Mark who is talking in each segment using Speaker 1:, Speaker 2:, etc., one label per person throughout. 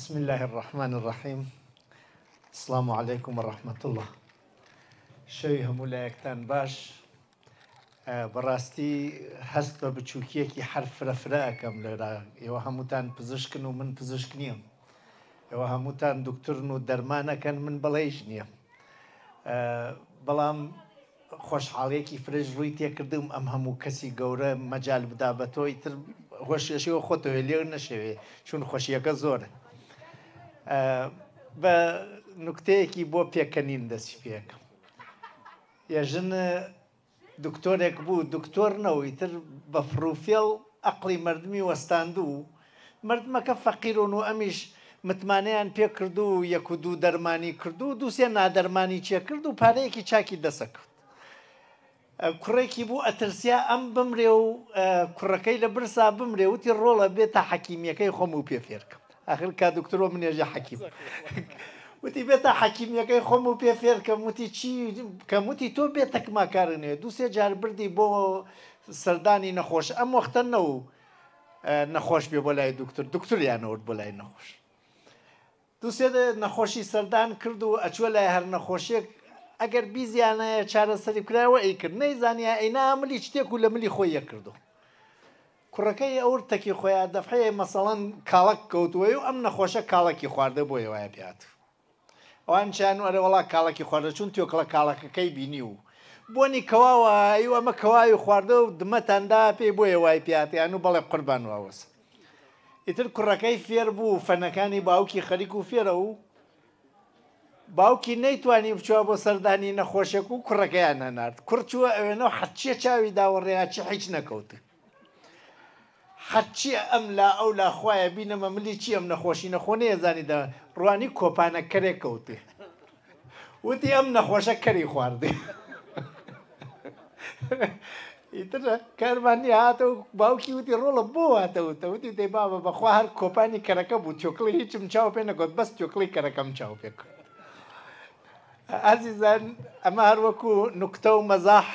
Speaker 1: بسم الله الرحمن الرحيم السلام عليكم ورحمة الله شوی هەموو لایەکتان باش بەڕاستی هەست بە بچووکیەکی حرفرەفرەکەم لێرا ئێوە هەمووتان پزیشکن و من پزیشک نییە ئێوە هەمووتان دکترن و دەرمانەکەن من بەڵێژ نییە بەڵام خۆشحاڵێکی فرژ ڕووی تێکردم ئەم هەموو کەسی گەورە مەجال بدا بە تۆی تر هۆشیەشەوە خۆتەوێ لێر نەشەوێ چون خۆشیەکە زۆرە بە نوکتەیەکی بۆ پێکەنین دەستی پێکەم یەژن دکتۆرێک بوو دکتۆر نەوەیتر بە فرروفێڵ ئەقلی مردمی وەستاندوو مردمەکە فەقیرون و ئەمیش متمانیان پێ کردو و یەک و دوو دەرمانی کردو و دووسێ نادەرمانی چێ کرد و پارەیەکی چاکی دەسە کرد. کوڕێکی بوو ئەترسیا ئەم بمرێ و کوڕەکەی لە برسا بمرێ وتی ڕۆڵە بێتە حەکیمیەکەی خۆم و پێفێرکە. ئەخر کا دکتۆ من نێژە حەکیم وتی بێتە حەکیمیەکەی خۆم و پێ فێرکەم وتی چی کەموتی تۆ بێت تەکماکارنێ دوسێ جار بردی بۆ سەردانی نەخۆش ئەم وەختە نەوە نەخۆش بێ بۆ لای دکتۆر دکتۆریانەوەت بۆ لای نەخۆش دوسێ نەخۆشی سەردان کرد و ئەچوە لای هەر نەخۆشیێک ئەگەر بیزیانە چارەسەری کراوە ئەیکرد نەیزانیا ئەینا ملی شتێک و لە ملی خۆیە کردو کوڕەکەی ئەورتەکی خۆیان دەفحەیە مەسەڵەن کاڵک کەوتوەی و ئەم نەخۆشە کاڵکی خواردە بۆ ێوایە پات. ئەوان چیان وەرە وڵا کاڵکی خواردە چون تۆکڵە کاڵەکەەکەی بینی و. بۆنی کەواوای و ئەمە کەواوی خواردە و دمەتەندا پێ بۆ ێوای پیاتیان و بەڵێ قربان واوەس. ئیتر کوڕەکەی فێر بوو فەنەکانی باوکی خەریک و فێرە و باوکی نەیتوانی بچوە بۆ سەردانی نەخۆشێک و کوڕەکەیان هەنارد کوڕچوە ئەوێنەوە حەچێ چاوی داوەڕێیا چ هیچ نەکەوتن. حەچیە ئەم لا ئەو لا خخوایە بینەمە ملی چی ئەم نەخۆشی نەخۆنەیە زانی دا ڕوانی کۆپانە کەرێک کەوتێ وتی ئەم نەخۆشە کەری خواردێ ئیتر کارمانی هاتە و باوکی وتی ڕۆڵە بۆ هاتەوتە وتی دەی بابە بەخوا هەر کۆپانی کەرەکە بوو تۆکلی هیچم چاو پێ نەکۆت بەس تۆکلی کەرەکەم چاو پێ کرد ئازیزان ئەمە هەروەکو نوکتە و مەزاح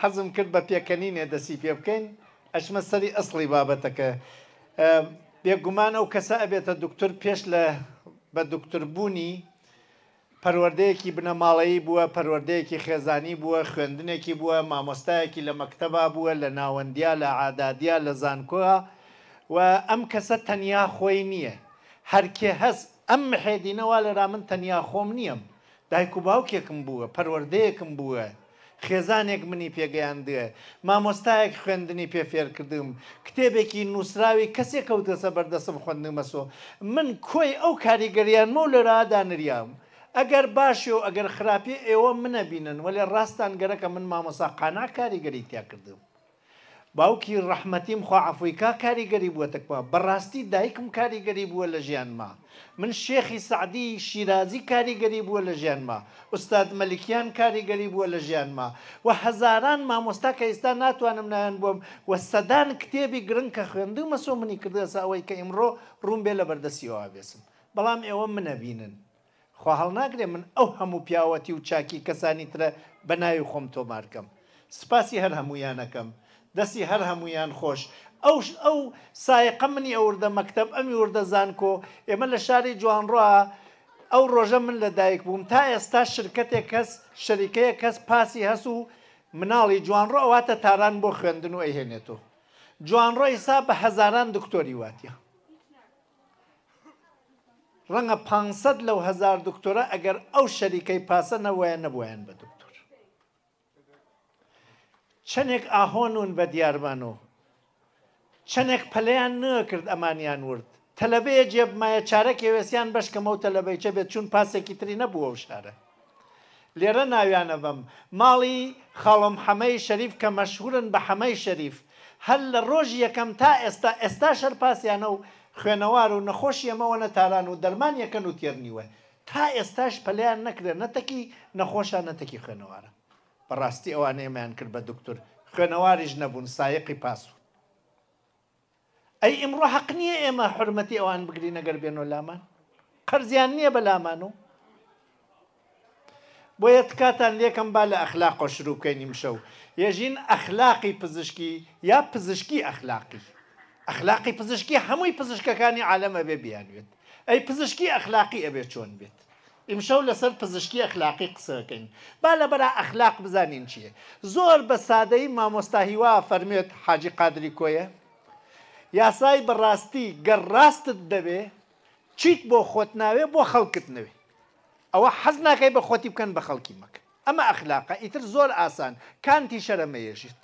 Speaker 1: حەزم کرد بە پێکەنینێ دەسی پێ بکەین ئەشمە سەری ئەسڵی بابەتەکە بێگومانە و کەسە ئەبێتە دکتور پێش لە بە دکتوربوونی پەروەردەیەکی بنەماڵەیی بووە پەروەردەیەکی خێزانی بووە خوێندنێکی بووە مامۆستایەکی لە مەکتتەبا بووە لە ناوەندیا لە عادادیا لە زانکۆە و ئەم کەسە تەنیا خۆی نییە هەرکێ هەست ئەم محێدینەوە لەرا من تەنیا خۆم نییەم دایک و باوکێکم بووە پەروەردەیەکم بووە خێزانێک منی پێگەیان دوێ مامۆستایەک خوێندنی پێفێر کردم کتێبێکی نووسراوی کەسێک کەوتەسە بەردەسم خوێندنمەسۆ من کۆی ئەو کاریگەریان مە لەرادانریام. ئەگەر باشی و ئەگەر خراپی ئێوە منە بینن وەێ ڕاستان گەرەکە من مامۆسا قانا کاریگەری تیا کردم. باوکی ڕەحمەتیم خواعفویکا کاریگەری بووەتەکوە بەڕاستی دایکم کاریگەری بووە لە ژیانما من شێخی سعدی شیرازی کاریگەری بووە لە ژیانما ئوستاد مەلیکیان کاریگەری بووە لە ژیانما و هەزاران مامۆستا کە ئێستا ناتوانم نایان بووم و سەدان کتێبی گرنگ کە خوێندومە سۆ منی کردەسا ئەوەی کە ئیمڕۆ ڕوون بێ لە بەردەسیەوە بێسم بەڵام ئێوە منەبینن خوا هەڵ ناگرێ من ئەو هەموو پیاوەتی و چاکی کەسانی ترە بە ناوی خۆم تۆمارکەم سپاسی هەر هەمویانەکەم. دەستی هەر هەمویان خۆش ئەو ئەو سایقە منی ئەوردە مەکتب ئەمی وردە زانکۆ ئێمە لە شاری جوانڕە ئەو ڕۆژە من لە دایک بووم تا ئێستا شرکتێک کەس شەریکەیە کەس پاسی هەس و مناڵی جوانڕۆ ئەواتە تاران بۆ خوێندن و ئەیهێنێتەوە جوانڕۆ ئیسا بە هەزاران دکتۆری واتیە ڕەنگە 500 لەو هزار دکتۆرە ئەگەر ئەو شەریکەی پاسە نەوەیە نەبوویان بدو چەندێک ئاهۆنون بە دیاربانەوە چەندێک پەلیان نەکرد ئەمانیان ورد تەلەبەیە جێبمایە چارەکێ وێسیان بەشکەمەوت تەلەبەی چە بێت چون پاسێکی تری نەبووە و شارە لێرە ناویانە بم ماڵی خاڵم حەمەی شەریف کە مەشهورن بە حەمەی شەریف هەل لە ڕۆژی یەکەم تا ئێستا ئێستا شەر پاسیانە و خوێنەوار و نەخۆشی ئەمەوە نەتالان و دەرمان یەکەن و تێرنیوە تا ئێستاش پەلیان نەکرێت نەتەکی نەخۆشە نەتەکی خوێنەوارە بەڕاستی ئەوان ئێمەیان کرد بە دکتور خوێنەواریش نەبوون سایقی پاسوون ئەی ئمڕۆ حەق نییە ئێمە حرمەتی ئەوان بگری نەگەر بێنەوە لامان قەرزیان نییە بە لامان و بۆیە تکاتان لێکم با لە ئەخلاق قۆشر وکەین نیمشە و یەژین ئەخلاقی پزیشکی یا پزیشکی ئەخلاقی ئەخلاقی پزیشکی هەمووی پزیشکەکانی عالەمە بێ بیانوێت ئەی پزیشکی ئەخلاقی ئەبێ چۆن بێت ئیمشەو لەسەر پزیشکی ئەخلاقی قسەکەین با لەبەرا ئەخلاق بزانین چییە زۆر بە سادەی مامۆستاهیوا فەرمێت حاجی قادری کۆیە یاسای بەڕاستی گەڕ ڕاستت دەبێ چیت بۆ خۆت ناوێ بۆ خەڵکت نەوێ ئەوە حەز ناکەی بە خۆتی بکەن بە خەڵکی مەکە ئەمە ئەخلاقە ئیتر زۆر ئاسان کانتی شەرەمەیەژیت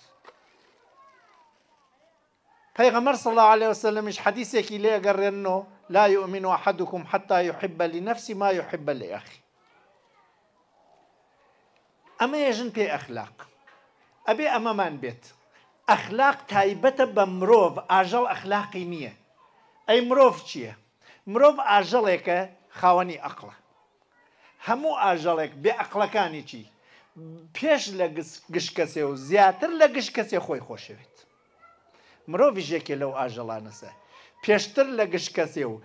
Speaker 1: پیغمبر صلی الله علیه وسلم ايش حديثك لي قررنه لا يؤمن احدكم حتى يحب لنفس ما يحب لاخي اما يجن بي اخلاق ابي امامان بيت اخلاق تایبەتە بمروف اجل اخلاقي مية. اي مروف مرۆڤ مروف اجلك خواني خاوەنی همو اجلك ئاژەڵێک بێ ئەقلەکانی چی پێش لە گشت کەسێ و زیاتر لە مرۆڤژێکێ لەو ئاژەڵانەسە پێشتر لە گشت کەسێ و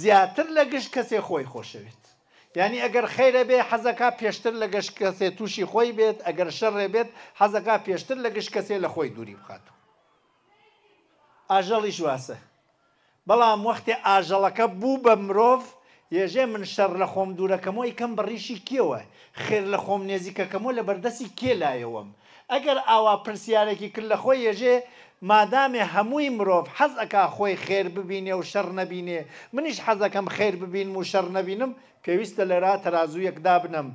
Speaker 1: زیاتر لە گشت کەسێ خۆی خۆشەوێت ینی ئەگەر خیرە بێ حەزەکە پێشتر لە گەشت کەسێ تووشی خۆی بێت ئەگەر شەڕێ بێت حەزەکە پێشتر لە گشت کەسێ لە خۆی دووری بخات ئاژەڵی ژواسە بەڵام وەختی ئاژەڵەکە بوو بە مرۆڤ یێژێ من شەر لە خۆم دوورەکەمەوە یکەم بڕیشی کێوە خێر لە خۆم نێزیکەکەمەوە لە بەردەسی کێلایەوەم ئەگەر ئاوا پرسیارێکی کرد لە خۆی یێژێ مادامێ هەمووی مرۆڤ حەز ئەک خۆی خێر ببینێ و شەڕ نەبینێ منیش حەزەکەم خێر ببین و شەڕ نەبینم پێویستە لەرا تەرازوویەکدا بنم.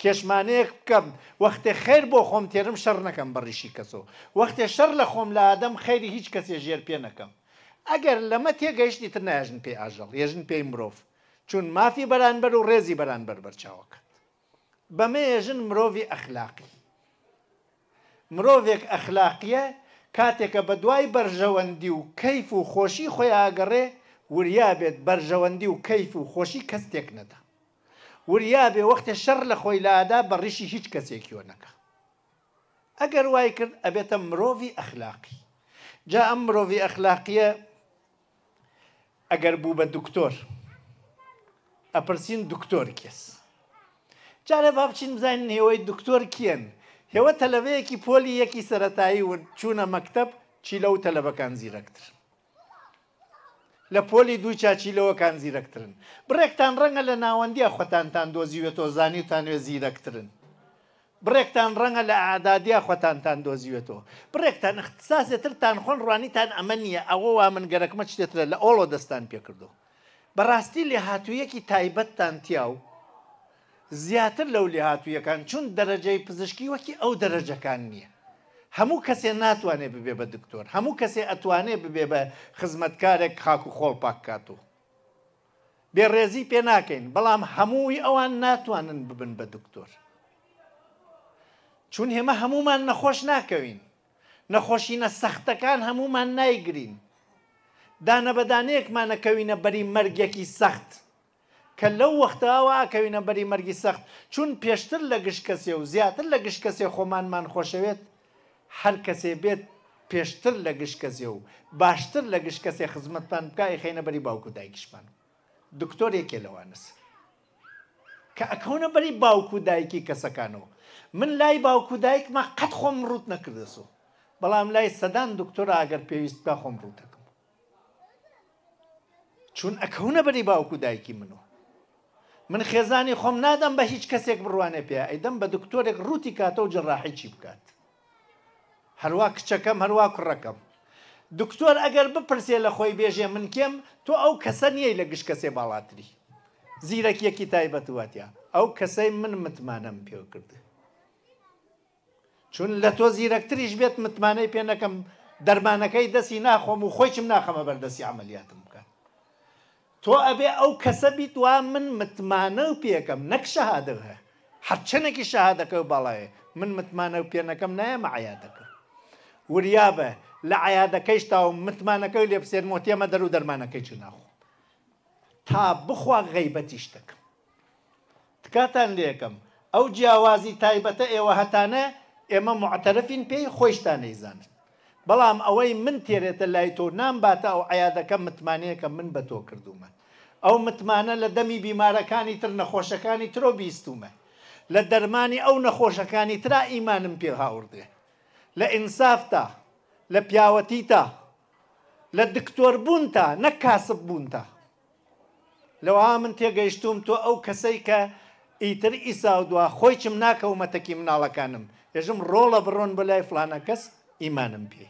Speaker 1: کێشمانەیەک بکەم وەختێ خیر بۆ خۆم تێرم شەڕ نەکەم بەڕیشی کەسەوە وەختێ شەر لە خۆم لە ئادەم خەیری هیچ کەسێ ژێر پێ نەکەم ئەگەر لەمە تێگەیشتی تر ناژن پێی ئاژەڵ ێژن پێی مرۆڤ چون مافی بەرانبەر و ڕێزی بەرانبەر بەرچاوەکەت بەمە ێژن مرۆڤی ئەخلاقی مرۆڤێک ئەخلاقیە کاتێکە بە دوای بەرژەوەندی و کەیف و خۆشی خۆی ئاگەڕێ وریا بێت بەرژەوەندی و کەیف و خۆشی کەستێک نەدا وریا بێ وەختێ شەڕ لە خۆی لادا بەڕیشی هیچ کەسێکیەوە نەکە ئەگەر وای کرد ئەبێتە مرۆڤی ئەخلاقی جا ئەم مرۆڤی ئەخلاقیە ئەگەر بوو بە دکتۆر ئەپرسین دکتۆر کێس جارە با بچین بزانین هێوەی دکتۆر کێن هێوە تەلەوەیەکی پۆلی یەکی سەتایی ون چوونە مەکتب چیلە و تەلەبەکان زیرەکتر. لە پۆلی دوو چاچیلەوەکان زیرەکترن. بڕێکتان ڕەنگە لە ناوەندی خۆتانتان دۆزیوێتەوە زانیتانوێ زیرەکترن. بڕێکتان ڕەنگە لە ئادادیا خۆتانتان دۆزیوێتەوە. بڕێکتان اختساسێترتان خۆن ڕوانیتان ئەمە نییە ئەوە وا من گەرەکمە شتێترە لە ئۆڵۆ دەستان پێکردو. بەڕاستی لێ هاتوویەکی تایبەتتان تیاو زیاتر لەو لێ هاتوویەکان چون دەرەجەی پزیشکی وەکی ئەو دەرەجەکان نییە. هەموو کەسێ ناتوانێت ببێ بە دکتۆر هەموو کەسێ ئەتوانێت ببێ بە خزمەتکارێک خاک و خۆڵ پاکاتوو. بێ ڕێزی پێ ناکەین بەڵام هەمووی ئەوان ناتوانن ببن بە دکتۆر. چون هێمە هەمومان نەخۆش ناکەوین. نەخۆشینە سەختەکان هەمومان نایگرین. دانەبەدانەیەکمانەکەوینە بەری مەرگێکی سەخت. کە لەو وەختاوا کەوینە بەری مەرگی سەخت چون پێشتر لە گشت کەسێ و زیاتر لە گشت کەسێ خۆمانمان خۆشەوێت هەر کەسێ بێت پێشتر لە گشت کەسێ و باشتر لە گشت کەسێ خزمەتتان بکای خینە بەری باوکو دایکیشمان دکتۆرێکێ لەوانس کە ئەکەونە بەری باوکو دایکی کەسەکانەوە من لای باوکو دایکمە قەت خۆم ڕوت نەکردسەوە بەڵام لای سەدان دکتۆر ئاگەر پێویست بە خۆم ڕوتەکەم چون ئەکەونە بەری باوکو دایکی منەوە من خێزانی خۆم نادەم بە هیچ کەسێک بڕوانێ پێ ئەیدەم بە دکتۆرێک ڕووتی کاتە و جڕاحی چی بکات هەروە کچەکەم هەروە کوڕەکەم دکتۆر ئەگەر بپرسێ لە خۆی بێژێ من کێم تۆ ئەو کەسە نییە لە گشت کەسێ باڵاتری زیرەکیەکی تایبەتواتیا ئەو کەسەی من متمانم پێو کردی چون لە تۆ زیرەکتریش بێت متمانەی پێ نەکەم دەرمانەکەی دەستی ناخۆم و خۆی چم ناخەمە بەردەسی عملیاتم تۆ ئەبێ ئەو کەسە بیتوا من متمانە و پێەکەم نەک شەهادە هەیە هەرچەنێکی شەهادەکە و بەڵێ من متمانە و پێنەکەم نایەمە عیادەکە وریابە لە عیادەکەیش تا و متمانەکە و لێ بسێن مۆتیەمە دەر و دەرمانەکەی چ ناخۆ تا بخوا غەیبەتی شتەکەم تکاتان لێکم ئەو جیاوازی تایبەتە ئێوە هەتانە ئێمە معتەرەفین پێی خۆشتان نەیزانن بەڵام ئەوەی من تێرێتە لای تۆ نامباتە ئەو عیادەکە متمانەیەکە من بە تۆ کردومە ئەو متمانە لە دەمی بیمارەکانی تر نەخۆشەکانی ترۆ بیستومە لە دەرمانی ئەو نەخۆشەکانی ترا ئیمانم پێ هاوردێ لە ئینسافتا لە پیاوەتی تا لە دکتۆر بوون تا نەک کاسب بوون تا لەوها من تێگەیشتوم تۆ ئەو کەسەی کە ئیتر ئیساودووە خۆی چم ناکەومەتەکی مناڵەکانم ێژم ڕۆڵە بڕۆن بەلای فلانە کەس ئیمانم پێ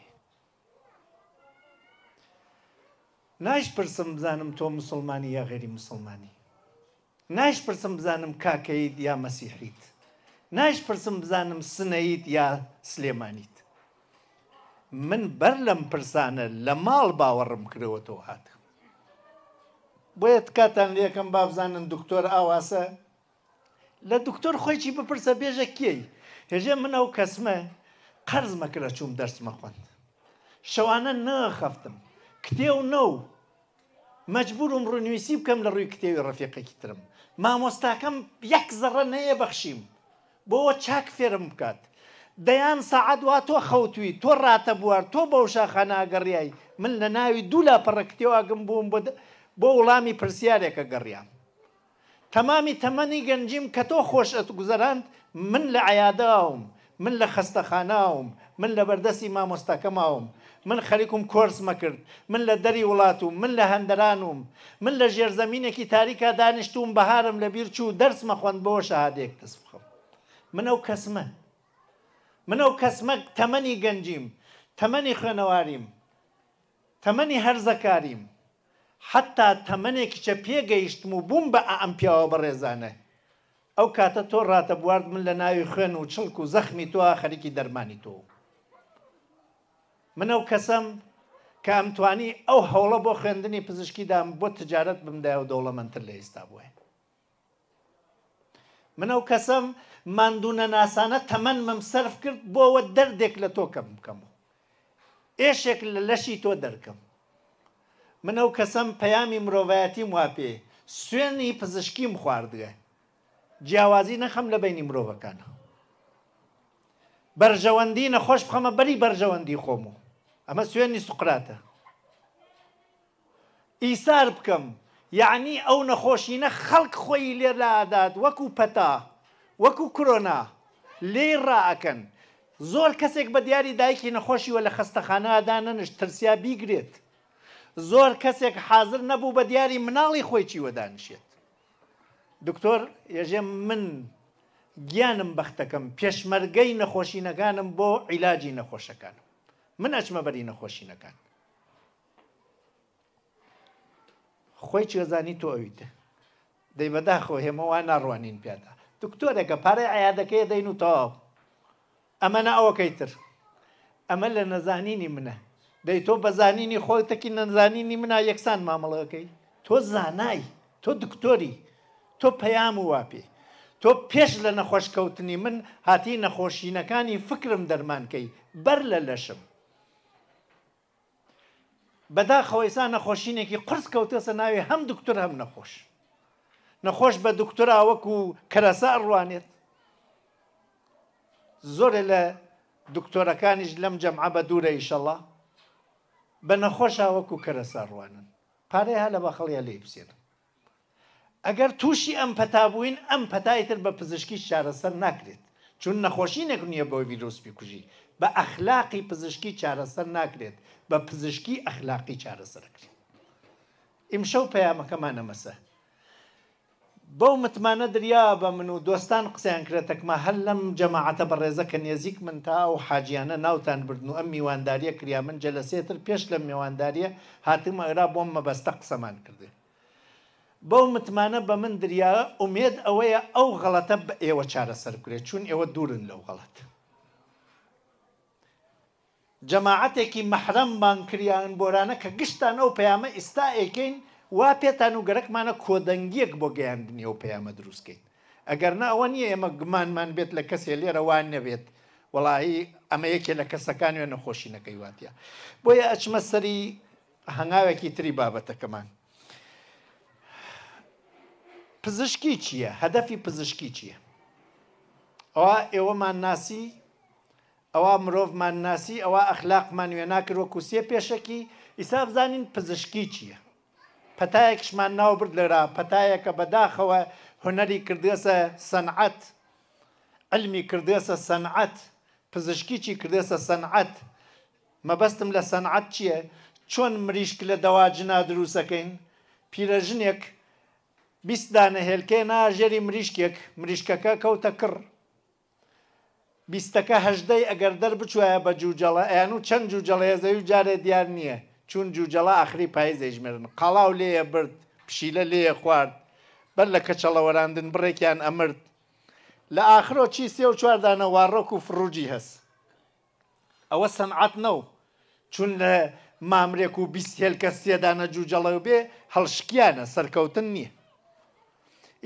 Speaker 1: ناش پرسم بزانم تۆ مسلمانی یا غێری مسلمانی ناش پرسم بزانم کاکەیت یا مەسیحیت ناش پرسم بزانم سنەیت یا سلێمانیت من بەر لەم پرسانە لە ماڵ باوەڕم کردەوەەوە هات بۆیە کاتان لەکەم بابزانن دکتۆر ئاواسە لە دکتۆر خۆیی بپرسە بێژە کێی هێژە من ئەو کەسمە قەرز مەکرە چوم دەرسمە خوند شەوانە نەخەفتم کتێو نە و مەجبورم ڕوونویسی بکەم لە ڕووی کتێوی ڕەفیقەکی ترم مامۆستاکەم یەک زەڕە نەیە بەخشیم بۆەوە چاک فێرم بکات دەیان سەعات وا تۆ خەوتوی تۆ ڕاتە بوار تۆ بەو شاخاناگەڕیایی من لە ناوی دوو لا پەڕکتێواگەم بووم بۆ وڵامی پرسیارێکە گەڕیان تەمامی تەمەنی گەنجیم کە تۆ خۆشت گوزەراند من لە عیاداوم من لە خستەخاناوم من لە بەردەستی مامۆستەکەماوم من خەریکم کۆرس مەکرد من لە دەری وڵات و من لە هەندرانوم من لە ژێرزەمینێکی تاریکا دانیشتوم بەهارم لە بیر چوو دەرسمە خوند بۆ شەهادێک دەست بخەم من ئەو کەسمە من ئەو کەسمە تەمەنی گەنجیم تەمەنی خوێنەواریم تەمەنی هەرزەکاریم حتا تەمەنێکی چە پێگەیشتم و بووم بە ئەم پیاوە بەڕێزانە ئەو کاتە تۆ ڕاتە بوارد من لە ناوی خوێن و چڵک و زەخمی تۆ خەریکی دەرمانی تۆ منە و کەسم کامتوانی ئەو هەوڵە بۆ خوێندنی پزیشکیدام بۆ تجارت بمدای و دەوڵەمەندتر لە ئێستا بووە منە و کەسم مادونە ناسانە تەمەەن مەم سرف کرد بۆەوە دەردێک لە تۆ کەم بکەم ئێشێک لە لەشی تۆ دەرکەم منە و کەسم پەیامی مرۆڤایەتی واپێ سوێنی پزیشکیم خواردگە جیاوازی نەخەم لە بینی مرۆڤەکانە بەرژەوەندی نەخۆش بخەمە بەری بەرژەوەندی خۆم و ئەمە سوێنی سوقراتە ئیسار بکەم یعنی ئەو نەخۆشینە خەڵک خۆی لێ لادات وەکو پەتا وەکو کرۆنا لێ ڕائەکەن زۆر کەسێک بە دیاری دایکی نەخۆشیوە لە خستەخانەدانەنش ترسیا بیگرێت زۆر کەسێک حاضر نەبوو بە دیاری مناڵی خۆی چی وەدانشێت دکتۆر یەژێ من گیانم بەختەکەم پێشمەرگەی نەخۆشینەکانم بۆ عیلاجی نەخۆشەکانم من ئەچمە بەری نەخۆشینەکان خۆی چێزانی تۆ ئەویت دەی بەداخۆ هێمەوە ناڕوانین پیادا دکتۆرێکە پارەی ئایادەکەی دەین و تاواب ئەمە نە ئەوەکەی تر ئەمە لە نەزانینی منە دەی تۆ بەزانینی خۆتەکی نەنزانینی منە یەکسان مامەڵەکەی تۆ زانای تۆ دکتۆری تۆ پەیام و واپێ تۆ پێش لە نەخۆشکەوتنی من هاتی نەخۆشینەکانی فکرم دەرمانکەی بەر لە لەشم بەداخەوەیسان نەخۆشینێکی قرس کەوتەسە ناوی هەم دکتۆر هەم نەخۆش نەخۆش بە دکتۆرا وەکو کەرەسا ڕوانێت زۆر لە دکتۆرەکانیش لەم جەمع بە دوورە ئیشەڵە بە نەخۆشە وەکو کەرەسا ڕوانن پارەیە لە بەخەڵیا لێ بسێنن ئەگەر تووشی ئەم پەتابووین ئەم پەتایتر بە پزیشکی شارەسەر ناکرێت چون نەخۆشی نەکرنیە بۆ ڤیرۆسپی کوژی بە ئەخلاقی پزیشکی چارەسەر ناکرێت بە پزیشکی ئەخلاقی چارەسەرکرێت ئیمشەو پەیامەکەمانە مەسە بەو متمانە دریا بە من و دۆستان قسەیان کرێتەکما هەر لەم جەماعەتە بە ڕێزەکە نێزیک من تا و حاجیانە ناوتان بردن و ئەم میوانداریە کریا من جەلەسێتر پێش لە میوانداریە هاتممە ئێرا بۆم مەبەستە قسەمان کردێت بەو متمانە بە من دریا ئومێد ئەوەیە ئەو غەڵەتە بە ئێوە چارەسەر بکرێت چون ئێوە دوورن لەو غەڵەت. جەماعەتێکی مەحرەممان کریان بۆرانە کە گشتان ئەو پەیامە ئێستا ئەکەین وا پێتان و گەرەکمانە کۆدەنگیەک بۆ گەیاندنی ئەو پەیامە دروستکەین. ئەگەر ناوە نییە ئێمە گمانمان بێت لە کەسێ لێرەوان نەبێت وڵایی ئەمە یەکێ لە کەسەکان وێنە خۆشی نەکەی واتە. بۆیە ئەچمە سەری هەنگاوێکی تری بابەتەکەمان. پزیشکی چییە هەدەفی پزیشکی چییە ئەوە ئێوەمان ناسی ئەوە مرۆڤمان ناسی ئەوە ئەخلاقمان وێ ناکرد وەکوسیە پێشەکی ئیسا بزانین پزیشکی چییە پەتایەکشمان ناوبرد لەرا پەتایەکە بەداخەوە هوەری کردێسە سەنعەت ئەلمی کردێسە سەنعەت پزیشکی چی کردێسە سەنعەت مەبەستم لە سەنعەت چییە چۆن مریشک لە دەواجنا دروستەکەین پیرەژنێک بیست دانە هێلکێ ناژێری مریشکێک مریشکەکە کەوتە کڕ بیستەکە هەشدەی ئەگەر دەر بچوایە بە جوجەڵە ئەیان و چەند جوجەڵەیە زەوی جارێ دیار نییە چون جوجەڵە ئاخری پایزەیژمێرن قەڵاو لێە برد پشیلە لێە خوارد بەر لە کەچەڵەوەراندن بڕێکیان ئەمرد لە ئاخرۆ چی سێ و چواردانە واڕۆک و فروجی هەست ئەوە سەنعات نەو چون لە مامرێک و بیست هێلکە سێدانە جوجەڵە بێ هەڵشکیانە سەرکەوتن نییە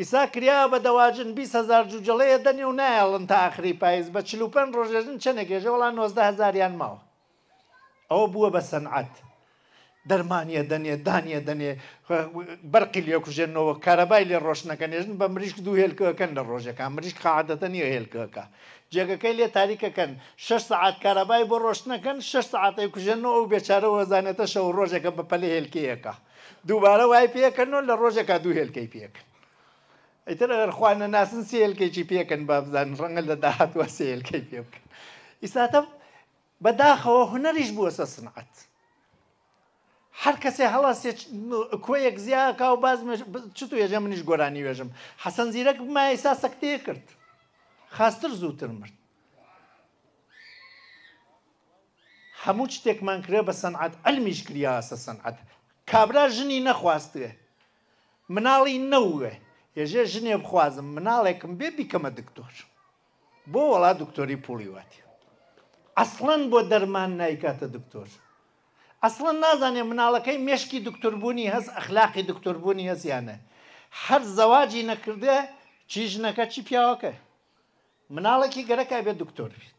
Speaker 1: ئیسا کریا بە دەواژن 20هزار جوجەڵەیە دەنی و نایڵن تا ئاخری پاییز بە چ پێ ڕۆژێژن چەنە گێژە وڵان 90هزاریان ماوە ئەوە بووە بە سەنعەت دەرمانە دەنێ دانیە دەنێ بەرقی لێکوژێنەوە کارەبای لێ ڕۆشنەکەنێژن بە مریشک دوو هێلکەکەن لە ڕۆژەکە مریشک قاعدەتە نیە هێلکەکە جێگەکەی لێ تاریکەکەن 6 ساعت کارەبای بۆ ڕۆشنەکەن 6 ساعتی کوژێنەوە و بێچارەوە زانێتە شەو ڕۆژەکە بە پەلی هێلکەیەەکە دووبارە وای پێکردنەوە لە ڕۆژەکە دوو هێلکەی پێکرد ئیتر ئەرخواانە ناسن سێلکێکی پێکەن بابزان ڕەنگە لە داهاتوە سێلکەی پێ بکەن ئیساتە بەداخەوە هوەریش بووە سە سنعەت هەر کەسێ هەڵا کۆیەک زیاکا و باز چ تو ێژە منیش گۆرانی وێژم حەسەن زیرەک مای ئیسا سەکتێ کرد خاستر زووتر مرد هەموو شتێکمان کرێ بە سنعەت ئەلمیش کریاسە سنعەت کابرا ژنی نەخواستێ مناڵی نەوێ ێژێ ژنێ بخوازم مناڵێکم بێ بیکەمە دکتۆر بۆ وڵا دکتۆری پوڵیواتی ئەسڵەن بۆ دەرمان نایکاتە دکتۆر ئەسڵەن نازانێ مناڵەکەی مشکی دکتۆربوونی هەست ئەخلاقی دکتۆربوونی هەزیانە هەر زەواجی نەکردێ چی ژنەکە چی پیاوەکە مناڵێکی گەرەکە بێ دکتۆر بیت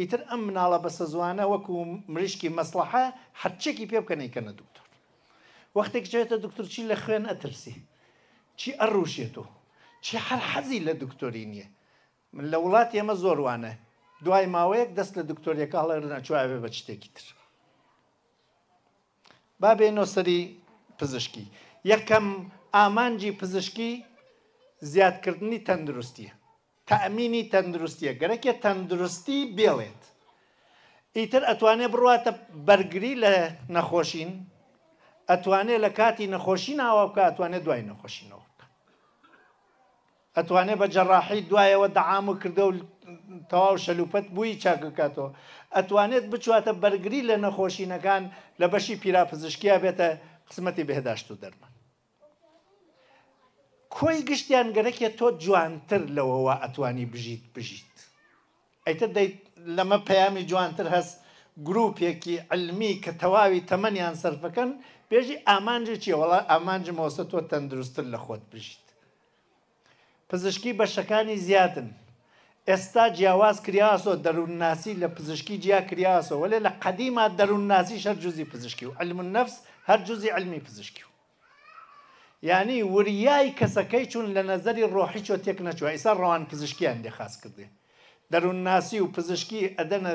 Speaker 1: ئیتر ئەم مناڵە بەسە زوانە وەکو مریشکی مەسلحە هەرچێکی پێ بکەنەی کەنە دکتۆر وەختێک چێتە دکتۆر چی لە خوێن ئەترسی چی ئەڕوشێتەوە چی هەر حەزی لە دکتۆری نییە من لە وڵات ئێمە زۆروانە دوای ماوەیەک دەست لە دکتۆریەکە هەڵێرنا چاوێ بە شتێکی تر با بێنۆسەری پزیشکی یەکەم ئامانجی پزیشکی زیادکردنی تەندروستیە تەمینی تەندروستیە گەرەکێ تەندروستی بێڵێت ئیتر ئەتوانێت بڕواتە بەرگری لە نەخۆشین ئەتوانێت لە کاتی نەخۆشی ناوە بکە ئەتوانێت دوای نەخۆشینەوە بکە ئەتوانێت بە جەڕاحی دوایەوە دەعام و کردە و تەواو شەلوپەت بووی چاککاتەوە ئەتوانێت بچواتە بەرگری لە نەخۆشینەکان لە بەشی پیراپزیشکیا بێتە قسمەتی بەهداشت و دەرمان کۆی گشتیان گەرەکێ تۆ جوانتر لەوەوە ئەتوانی بژیت بژیت ئەیتە لەمە پەیامی جوانتر هەست گرروپێکی ئەلمی کە تەواوی تەمەنیان سەرفەکەن بێژی ئامانجی چیە وڵا ئامانج مۆسە تۆ تەندروستتر لە خۆت بشیت پزیشکی بەشەکانی زیاتن ئێستا جیاواز کریاسۆ دەروونناسی لە پزیشکی جیا کریاسۆ وەێ لە قەدیما دەروونناسی شەرجوزی پزیشکی و علممون نفس هەر جوزی علمی پزیشکی و یعنی وریای کەسەکەی چون لە نەزەری ڕۆحی چۆ تێک نەچوە ئیسا ڕوان پزیشکیان دێ خاص کردێ دەروونناسی و پزیشکی ئەدەنە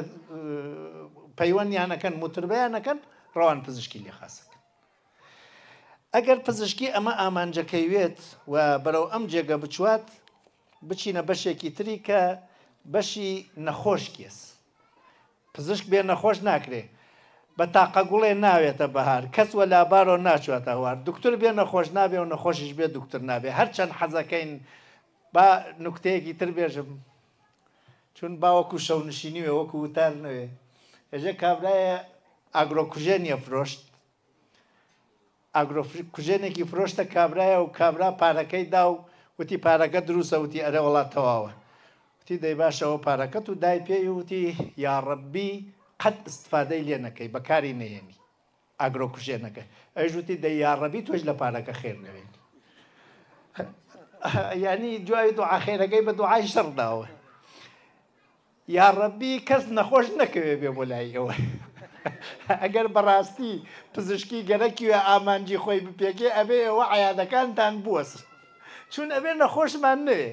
Speaker 1: پەیوەندیانەکەن متربیانەکەن ڕوان پزیشکی لێ خاصە ئەگەر پزیشکی ئەمە ئامانجەکەیوێت و بەرەو ئەم جێگە بچوات بچینە بەشێکی تری کە بەشی نەخۆش کێس پزیشک بێ نەخۆش ناکرێ بە تاقە گوڵێ ناوێتە بەهار کەس وە لابارۆ ناچوێتە هەوار دکتور بێ نەخۆش نابێ و نەخۆشیش بێ دکتور نابێ هەرچەند حەزەکەین با نوکتەیەکی تر بێژم چون باوەکو شەونشینیوێ وەکو وتان نوێ ئێژە کابراایە ئاگرۆکوژێنیە فرۆشت کوژێنێکی فرۆشتە کابرایە و کابرا پارەکەی دا و وتی پارەکە دروستە وتی ئەرە وڵات تەواوە وتی دەی باشەوە پارەکەت و دای پێی وتی یاڕبی قەت استفادەی لێ نەکەی بەکاری نەیەنی ئاگرۆ کوژێنەکە ئەژوتی دە یاڕەبی تۆش لە پارەکە خێر نەوێت ینی دوای دو ئاخێرەکەی بە دوعای شەڕداوە یاڕەبی کەس نەخۆش نەکەوێ بێ بۆ لایەوە ئەگەر بەڕاستی پزیشکی گەرەکیوە ئامانجی خۆی بپێکی ئەبێ ئەوە عیادەکانتان بوەس چون ئەبێ نەخۆشمان نوێ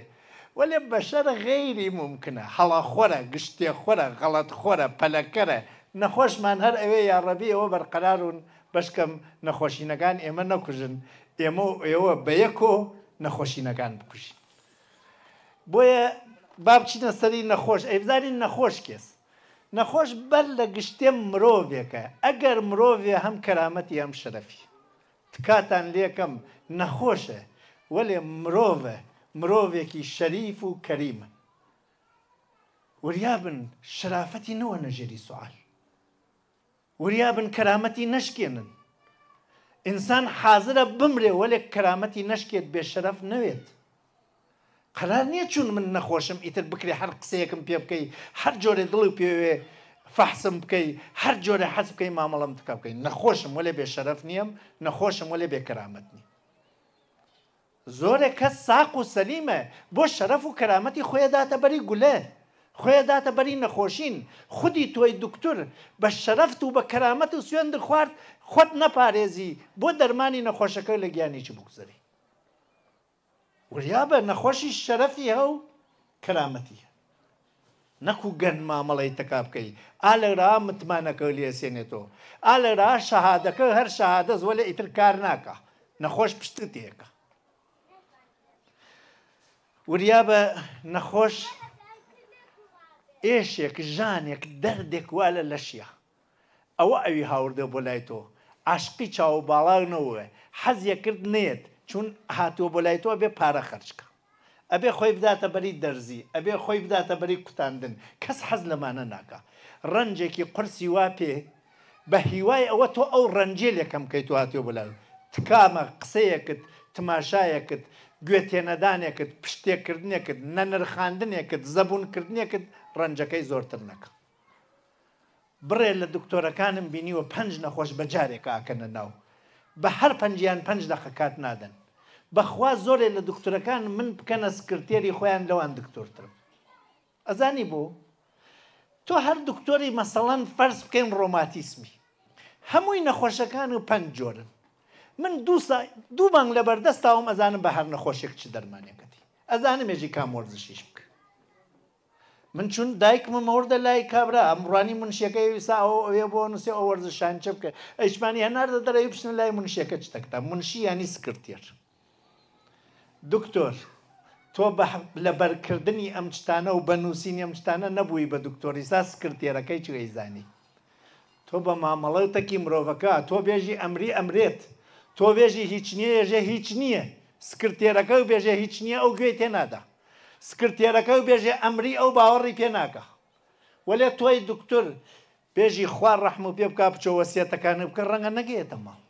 Speaker 1: وەێ بەشەر غێری ممکنە هەڵا خۆرە گشتێ خۆرە غەڵەت خۆرە پەلەکەرە نەخۆشمان هەر ئەوێ یاڕەبی ئەوە بەرقەرارون بەشکەم نەخۆشینەکان ئێمە نەکوژن ئێمە ئێوە بە یەکۆ نەخۆشینەکان بکوشی بۆیە بابچینە سەری نەخۆش ئەیبزارین نەخۆش کێس نەخۆش بەر لە گشتێ مرۆڤێکە ئەگەر مرۆڤێ هەم کەرامەتی ئەم شەرەفی تکاتان لێکم نەخۆشە وەێ مرۆڤە مرۆڤێکی شەریف و کەریمە وریابن شرافەتی نەوە نەژێری سوال وریابن کەرامەتی نشکێنن ئینسان حازرە بمرێ وەلێک کەرامەتی نشکێت بێشەرەف نەوێت قەرار نییە چون من نەخۆشم ئیتر بکری هەر قسەیەکم پێ بکەی هەر جۆرێ دڵی پێوێ فەحسم بکەی هەر جۆرە حەز بکەی مامەڵم تکە بکەین نەخۆشم وەێ بێ شەرف نییەم نەخۆشم وەێ بێ کرامەت نی زۆرێک کەس ساق و سەلیمە بۆ شەرف و کرامەتی خۆیداتە بەری گولێ خۆیداتە بەری نەخۆشین خودی تۆی دکتور بە شەرفت و بە کرامەت و سوێندر خوارد خۆت نەپارێزی بۆ دەرمانی نەخۆشەکە لە گیانی چ بگوزەری وریا بە نەخۆشی شەرەفی هەو کەرامەتی نەکو گەن مامەڵی تەکا بکەی ئا لەرا متمانەکە لێسێنێتەوە ئا لەرا شەهادەکە هەر شەهادە زۆ لە ئیتر کار ناکە نەخۆش پشت تێکە وریا بە نەخۆش ئێشێک ژانێک دەردێک وا لە لەشیە ئەوە ئەوی هاوردە بۆ لای تۆ عاشقی چاو باڵاو نەوە حەزیە کرد نێت چون هاتووە بۆ لای تۆ بێ پارە خەرچکە ئەبێ خۆی بداتە بەری دەرزی ئەبێ خۆی بداتە بەری کوتاندن کەس حەز لەمانە ناکە ڕەنجێکی قرسی وا پێ بە هیوای ئەوە تۆ ئەو ڕەنجێ لەکەم کەی تو هاتیۆ بلان تکامە قسەیەکت تماشایەکەت گوێتێنەدانێکت پشتێکردنێکت نەنرخاندنێکت زەبوونکردنێکت ڕەنجەکەی زۆرتر نەکە بڕێ لە دکتۆرەکانم بینیوە پنج نەخۆش بەجارێک ئاکەنە ناو بە هەر پنجیان پنج دقه کات نادەن بەخوا زۆرێ لە دکتۆرەکان من بکەنە سکرتێری خۆیان لەوان دکتۆرترم ئەزانی بۆ تۆ هەر دکتۆری مەسەڵەن فەرز بکەین ڕۆماتیسمی هەمووی نەخۆشەکان و پنج جۆرن من دوو بانگ لەبەردەستاوم ئەزانم بە هەر نەخۆشێک چ دەرمانەکەتی ئەزانم ێژی کامۆرزشیش من چون دایکمە مەوردە لای کابرا ئەمڕانی منشیەکەی ویسا ئەو ئەوێ بۆ نووسێ ئەو وەرزشان چە بکە ئەیشمانی هەناردە دەرەوی بشن لای منشیەکە چتەکتا منشی ینی سکرتێر دکتۆر تۆ لە بەرکردنی ئەم شتانە و بەنووسین ئەم شتانە نەبووی بە دکتۆریسا سکرتێرەکەی چێزانی تۆ بە مامەڵەو تەکی مرۆڤەکە تۆ بێژی ئەمری ئەمرێت تۆ بێژی هیچ نییە ێژە هیچ نییە سکرتێرەکە و بێژە هیچ نییە ئەو گوێ تێنادا سکرتێرەکە و بێژێ ئەمری ئەو باوەڕی پێ ناکە وەلێ تۆی دکتور بێژی خوار ڕەحم و پێ بک بچەوە سێتەکانە بکە ڕەنگە نەگەێتە ماڵ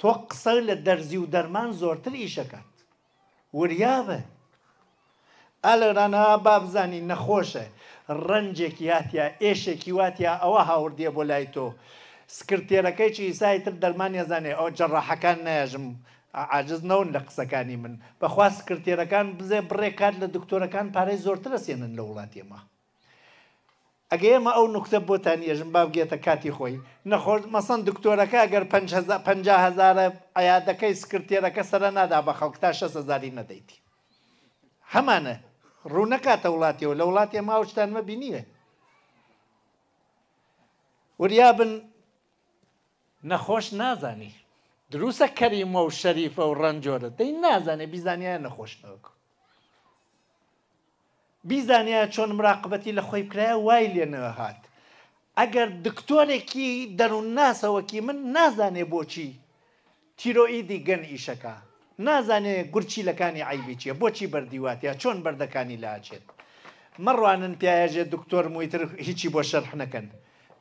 Speaker 1: تۆ قسە لە دەرزی و دەرمان زۆرتر ئیشەکەات وریاوە ئالەرانە با بزانی نەخۆشە ڕەنجێکی هاتیا ئێشێکی واتیا ئەوە هاوردێ بۆ لای تۆ سکرتێرەکەی چی ئیسایتر دەرمانیا زانێ ئەو جەڕاحەکان نایژم عجز نەون لە قسەکانی من بەخوا سکرتێرەکان بزێ بڕێکات لە دکتۆرەکان پارەی زۆرترە سێنن لە وڵاتێمە. ئەگە ئێمە ئەو نوکتە بۆتان ێژم بابگێتە کاتی خۆی نەخۆرد مەسەن دکتۆرەکە ئەگەر 500هزارە ئایادەکەی سکرتێرەکە سرە نادا بە خەڵکتا 6زاری نەدەیتی. هەمانە ڕوو نەکاتە وڵاتیەوە لە وڵاتی ماوەشتان مەبینیە. وریا بن نەخۆش نازانی. دروستە کەریمە و شەریفە و ڕەنجۆرە دەی نازانێ بیزانیان نەخۆشنەوەک بیزانیا چۆن مراقبەتی لە خۆی کرایە وای لێنەوە هات ئەگەر دکتۆرێکی دەروون ناسەوەکی من نازانێ بۆچی تیرۆئیدی گەن ئیشەکە نازانێ گورچیلەکانی ئایبی چیە بۆچی بەردیواتیا چۆن بەردەکانی لاچێت مەڕوانن پیاژێ دکتۆر مویتر هیچی بۆ شەرح نەکەن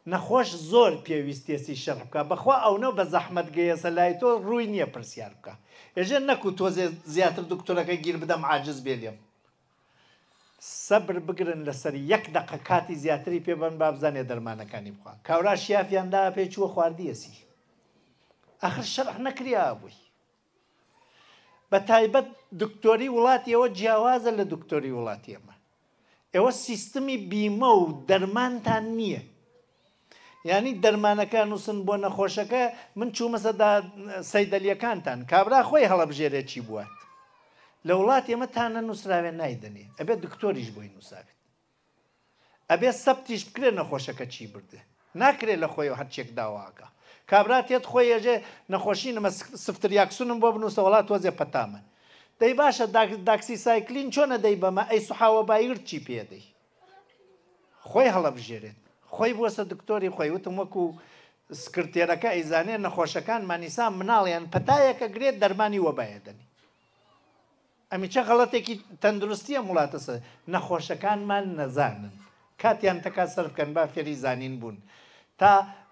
Speaker 1: نەخۆش زۆر پێویستێسی شەڕ بکە بەخوا ئەوە بە زەحمت گەیەسە لای تۆ ڕووی نییە پرسیار بکە ئێژە نەکو تۆ زیاتر دکتۆرەکە گیر بدەم عجز بێلێم سەبر بگرن لەسەر یەک دقە کاتی زیاتری پێبن بابزانێ دەرمانەکانی بخوا کاورا شیافیاندا پێ چوە خواردیەسی ئەخر شەرح نەکریا بووی بە تایبەت دکتۆری وڵاتی ئەوە جیاوازە لە دکتۆری وڵاتی ئەمە ئێوە سیستمی بیمە و دەرمانتان نییە ینی دەرمانەکە نووسن بۆ نەخۆشەکە من چوومەسەدا سەیدەلیەکانتان کابرا خۆی هەڵەبژێرێکی بووات لە وڵات ئێمە تانە نووسراوێ نایدنێ ئەبێت دکتۆریش بۆی نووساوێت ئەبێ سەبتیش بکرێ نەخۆشەکە چی بردە ناکرێت لە خۆی و هەرچێک داواکە کابراتێت خۆی ێژێ نەخۆشی نمە سفتر یاکسونم بۆ بنووسە وڵات وەزێ پەتامە دەی باشە داکسی سایکلین چۆنە دەی بەمە ئەی سوحاوە بایر چی پێدەی خۆی هەڵەبژێرێت خۆی بۆسە دکتۆری خۆی وتم وەکو سکرێرەکە ئەیزانێ نەخۆشەکان مانیسا مناڵیان پەتایەکە گرێت دەرمانی وەبایەدەنی ئەمی چە غەڵەتێکی تەندروستیە وڵاتەسە نەخۆشەکانمان نەزانن کاتیان تەکات سەرکەن با فێری زانین بوون تا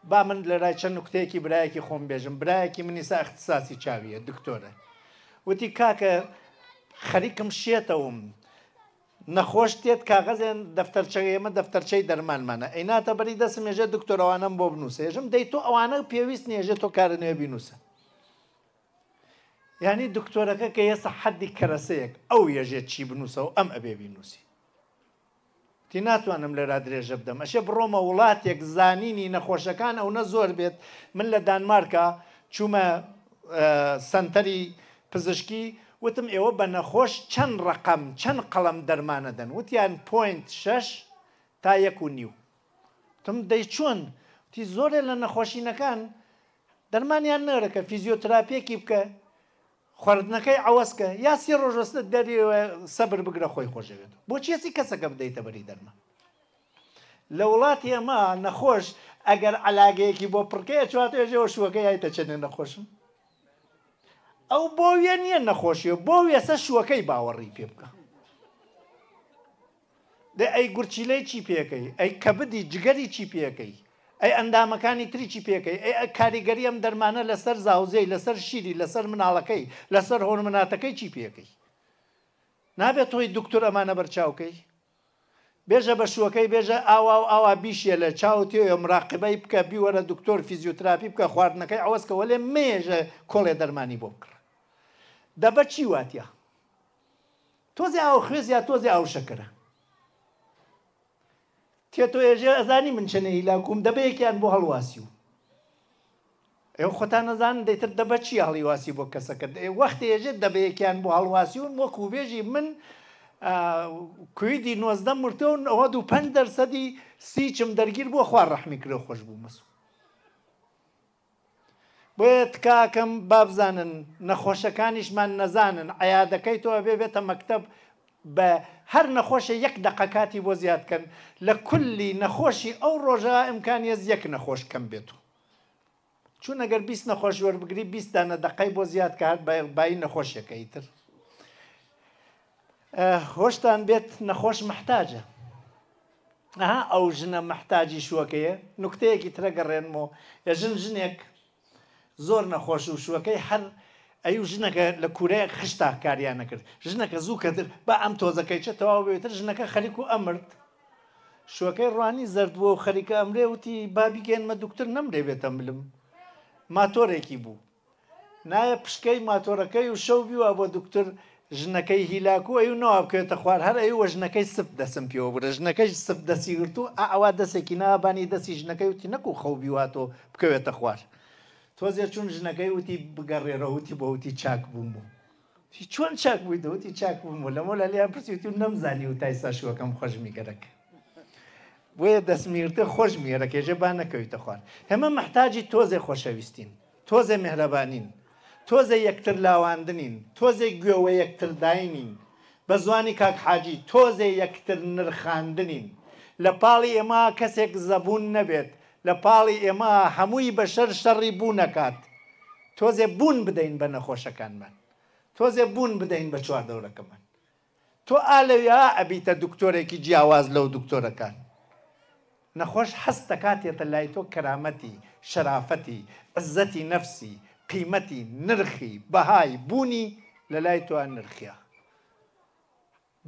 Speaker 1: با من لەرای چەند نوکتەیەکی برایەکی خۆم بێژم برایەکی منیسا اختساسی چاویە دکتۆرە وتی کاکە خەریکم شێتەوەم نەخۆش تێت کاغەزێن دەفتەرچەیمە دەفتەرچەی دەرمانمانە ئەیناتە بەری دەسم ێژە دکتۆرەوانم بۆ بنووسە ێژم دەی تۆ ئەوانە پێویست نێژێت تۆ کار نوێ بینوسە ینی دکتۆرەکە کە ئێستا حەدی کەرەسەیەک ئەو یەژێت چی بنووسە و ئەم ئەبێ بینوسی تی ناتوانم لەرا درێژە بدەم ئەشێ بڕۆمە وڵاتێک زانینی نەخۆشەکان ئەو نە زۆر بێت من لە دانمارکە چوومە سنتەری پزشکی وتم ئێوە بە نەخۆش چەند ڕقم چەند قەڵم دەرمانە دەن وتیان پوینت شش تا یەک و نیو تم دەی چۆن تی زۆرێ لە نەخۆشینەکان دەرمانیان نەرەکە فیزیۆتراپێکی بکە خواردنەکەی ئەوەسکە یاسی ڕۆژەستە دەریەوە سەبر بگرە خۆی خۆشەوێت بۆ چیسی کەسەکە بدەیتە بەری دەرمان لە وڵاتی ئەمە نەخۆش ئەگەر ئەلاگەیەکی بۆ پڕکەیە چواتێژەوە شوەکە یایتە چەندێن نەخۆشم ئەو بۆ وێ نییە نەخۆشیە بۆ وێسە شوەکەی باوەڕی پێ بکە دە ئەی گورچیلەی چی پێەکەی ئەی کەبدی جگەری چی پێەکەی ئەی ئەندامەکانی تریچی پێەکەی ئەی کاریگەری ئەم دەرمانە لەسەر زاوزەی لەسەر شیری لەسەر مناڵەکەی لەسەر هۆرمەناتەکەی چی پێەکەی نابێت تۆی دکتۆر ئەمانە بەرچاوکەی بێژە بە شوەکەی بێژە ئاوا و ئاوا بیشە لە چاوتێ مراقبەی بکە بیوەرە دکتۆر فیزیوتراپی بکە خواردنەکەی ئەوەسکەەوە لێ مێژە کۆڵێ دەرمانی بۆ بکڕ دەبە چی واتە تۆزی ئاو خوێز یا تۆزی ئاو شەکەرە تێ تۆ ێژێ ئەزانی من چنە هیلاکوم دەبەیەکیان بۆ هەڵواسی و ئێو خۆتان نەزان دەیتر دەبە چی هەڵیواسی بۆ کەسەکە وەخت ێژێت دەبەیەکیان بۆ هەڵواسیون وەکو بێژی من کویدی نۆزدە مرتون ئەوە دوو پنج دەرسەدی سیچم دەرگیر بۆ خوار ڕەحمی کرێ خۆش بوو مەسوو بۆیە تکاکەم بابزانن نەخۆشەکانیشمان نەزانن ئایادەکەی تۆ بێ بێتە مەکتب بە هەر نەخۆشە یەک دقەکاتی بۆ زیادکەن لە کولی نەخۆشی ئەو ڕۆژە ئەمکانیەز یەک نەخۆشکەم بێت و. چون ئەگەر بیست نەخۆش وەربگری بیستانە دقەی بۆ زیاد کات بای نەخۆشیەکەی تر. هۆشتان بێت نەخۆش محتاجە. ئەها ئەو ژنە محتاجی شوەکەیە نوکتەیەکی ترەگەڕێنمەوە یە ژن ژنێک زۆر نەخۆش و شوەکەی هەر ئەی و ژنەکە لە کوورەیە خشتا کاریان نەکرد ژنەکە زوو کەتر بە ئەم تۆزەکەی چە تەواو بێتتر ژنەکە خەریک و ئەمرد شوەکەی ڕوانی زەردووە و خەریکە ئەمرێ وتی بابیگەێنمە دوکتتر نەمرێ بێتە ملم ماتۆرێکی بوو نایە پشکەی ماتۆرەکەی و شەو بیوا بۆ دوکتتر ژنەکەی هیلاکو ئەی و نەوە بکێتە خوار هەر ئەی وە ژنەکەی سپ دەسم پێوە بە ژنەکەی سپ دەسیگررت و ئەوا دەسێکی نابانی دەسی ژنەکەی وتی نەکو خەو بیواتۆ بکەوێتە خوار. تۆزێ چون ژنەکەی وتی بگەڕێرە وتی بۆ وتی چاک بووم بوو چۆن چاک بووی دەوتی چاک بووم و لەمە لە لیان پرسیوتی و نەمزانی و تایسا شوەکەم خۆش میگەرەکە بۆیە دەستمیرتە خۆش میێرەکێژە با نەکەویتە خوارد هەمە محتاجی تۆزێ خۆشەویستین تۆزێ مهرەبانین تۆزە یەکتر لاواندنین تۆزێ گوێوە یەکترداینین بە زوانی کاک حاجی تۆزێ یەکتر نرخاندنین لە پاڵی ئێمە کەسێک زەبوون نەبێت لە پاڵی ئێمە هەمووی بە شەر شەڕی بوو نەکات تۆزێ بوون بدەین بە نەخۆشەکانمان تۆزێ بوون بدەین بە چوار دەورەکەمان تۆ ئالەویا ئەبیتە دکتۆرێکی جیاواز لەو دکتۆرەکان نەخۆش حەست دەکاتێتە لای تۆ کەرامەتی شرافەتی عزەتی نەفسی قیمەتی نرخی بەهای بوونی لە لای تۆ نرخیا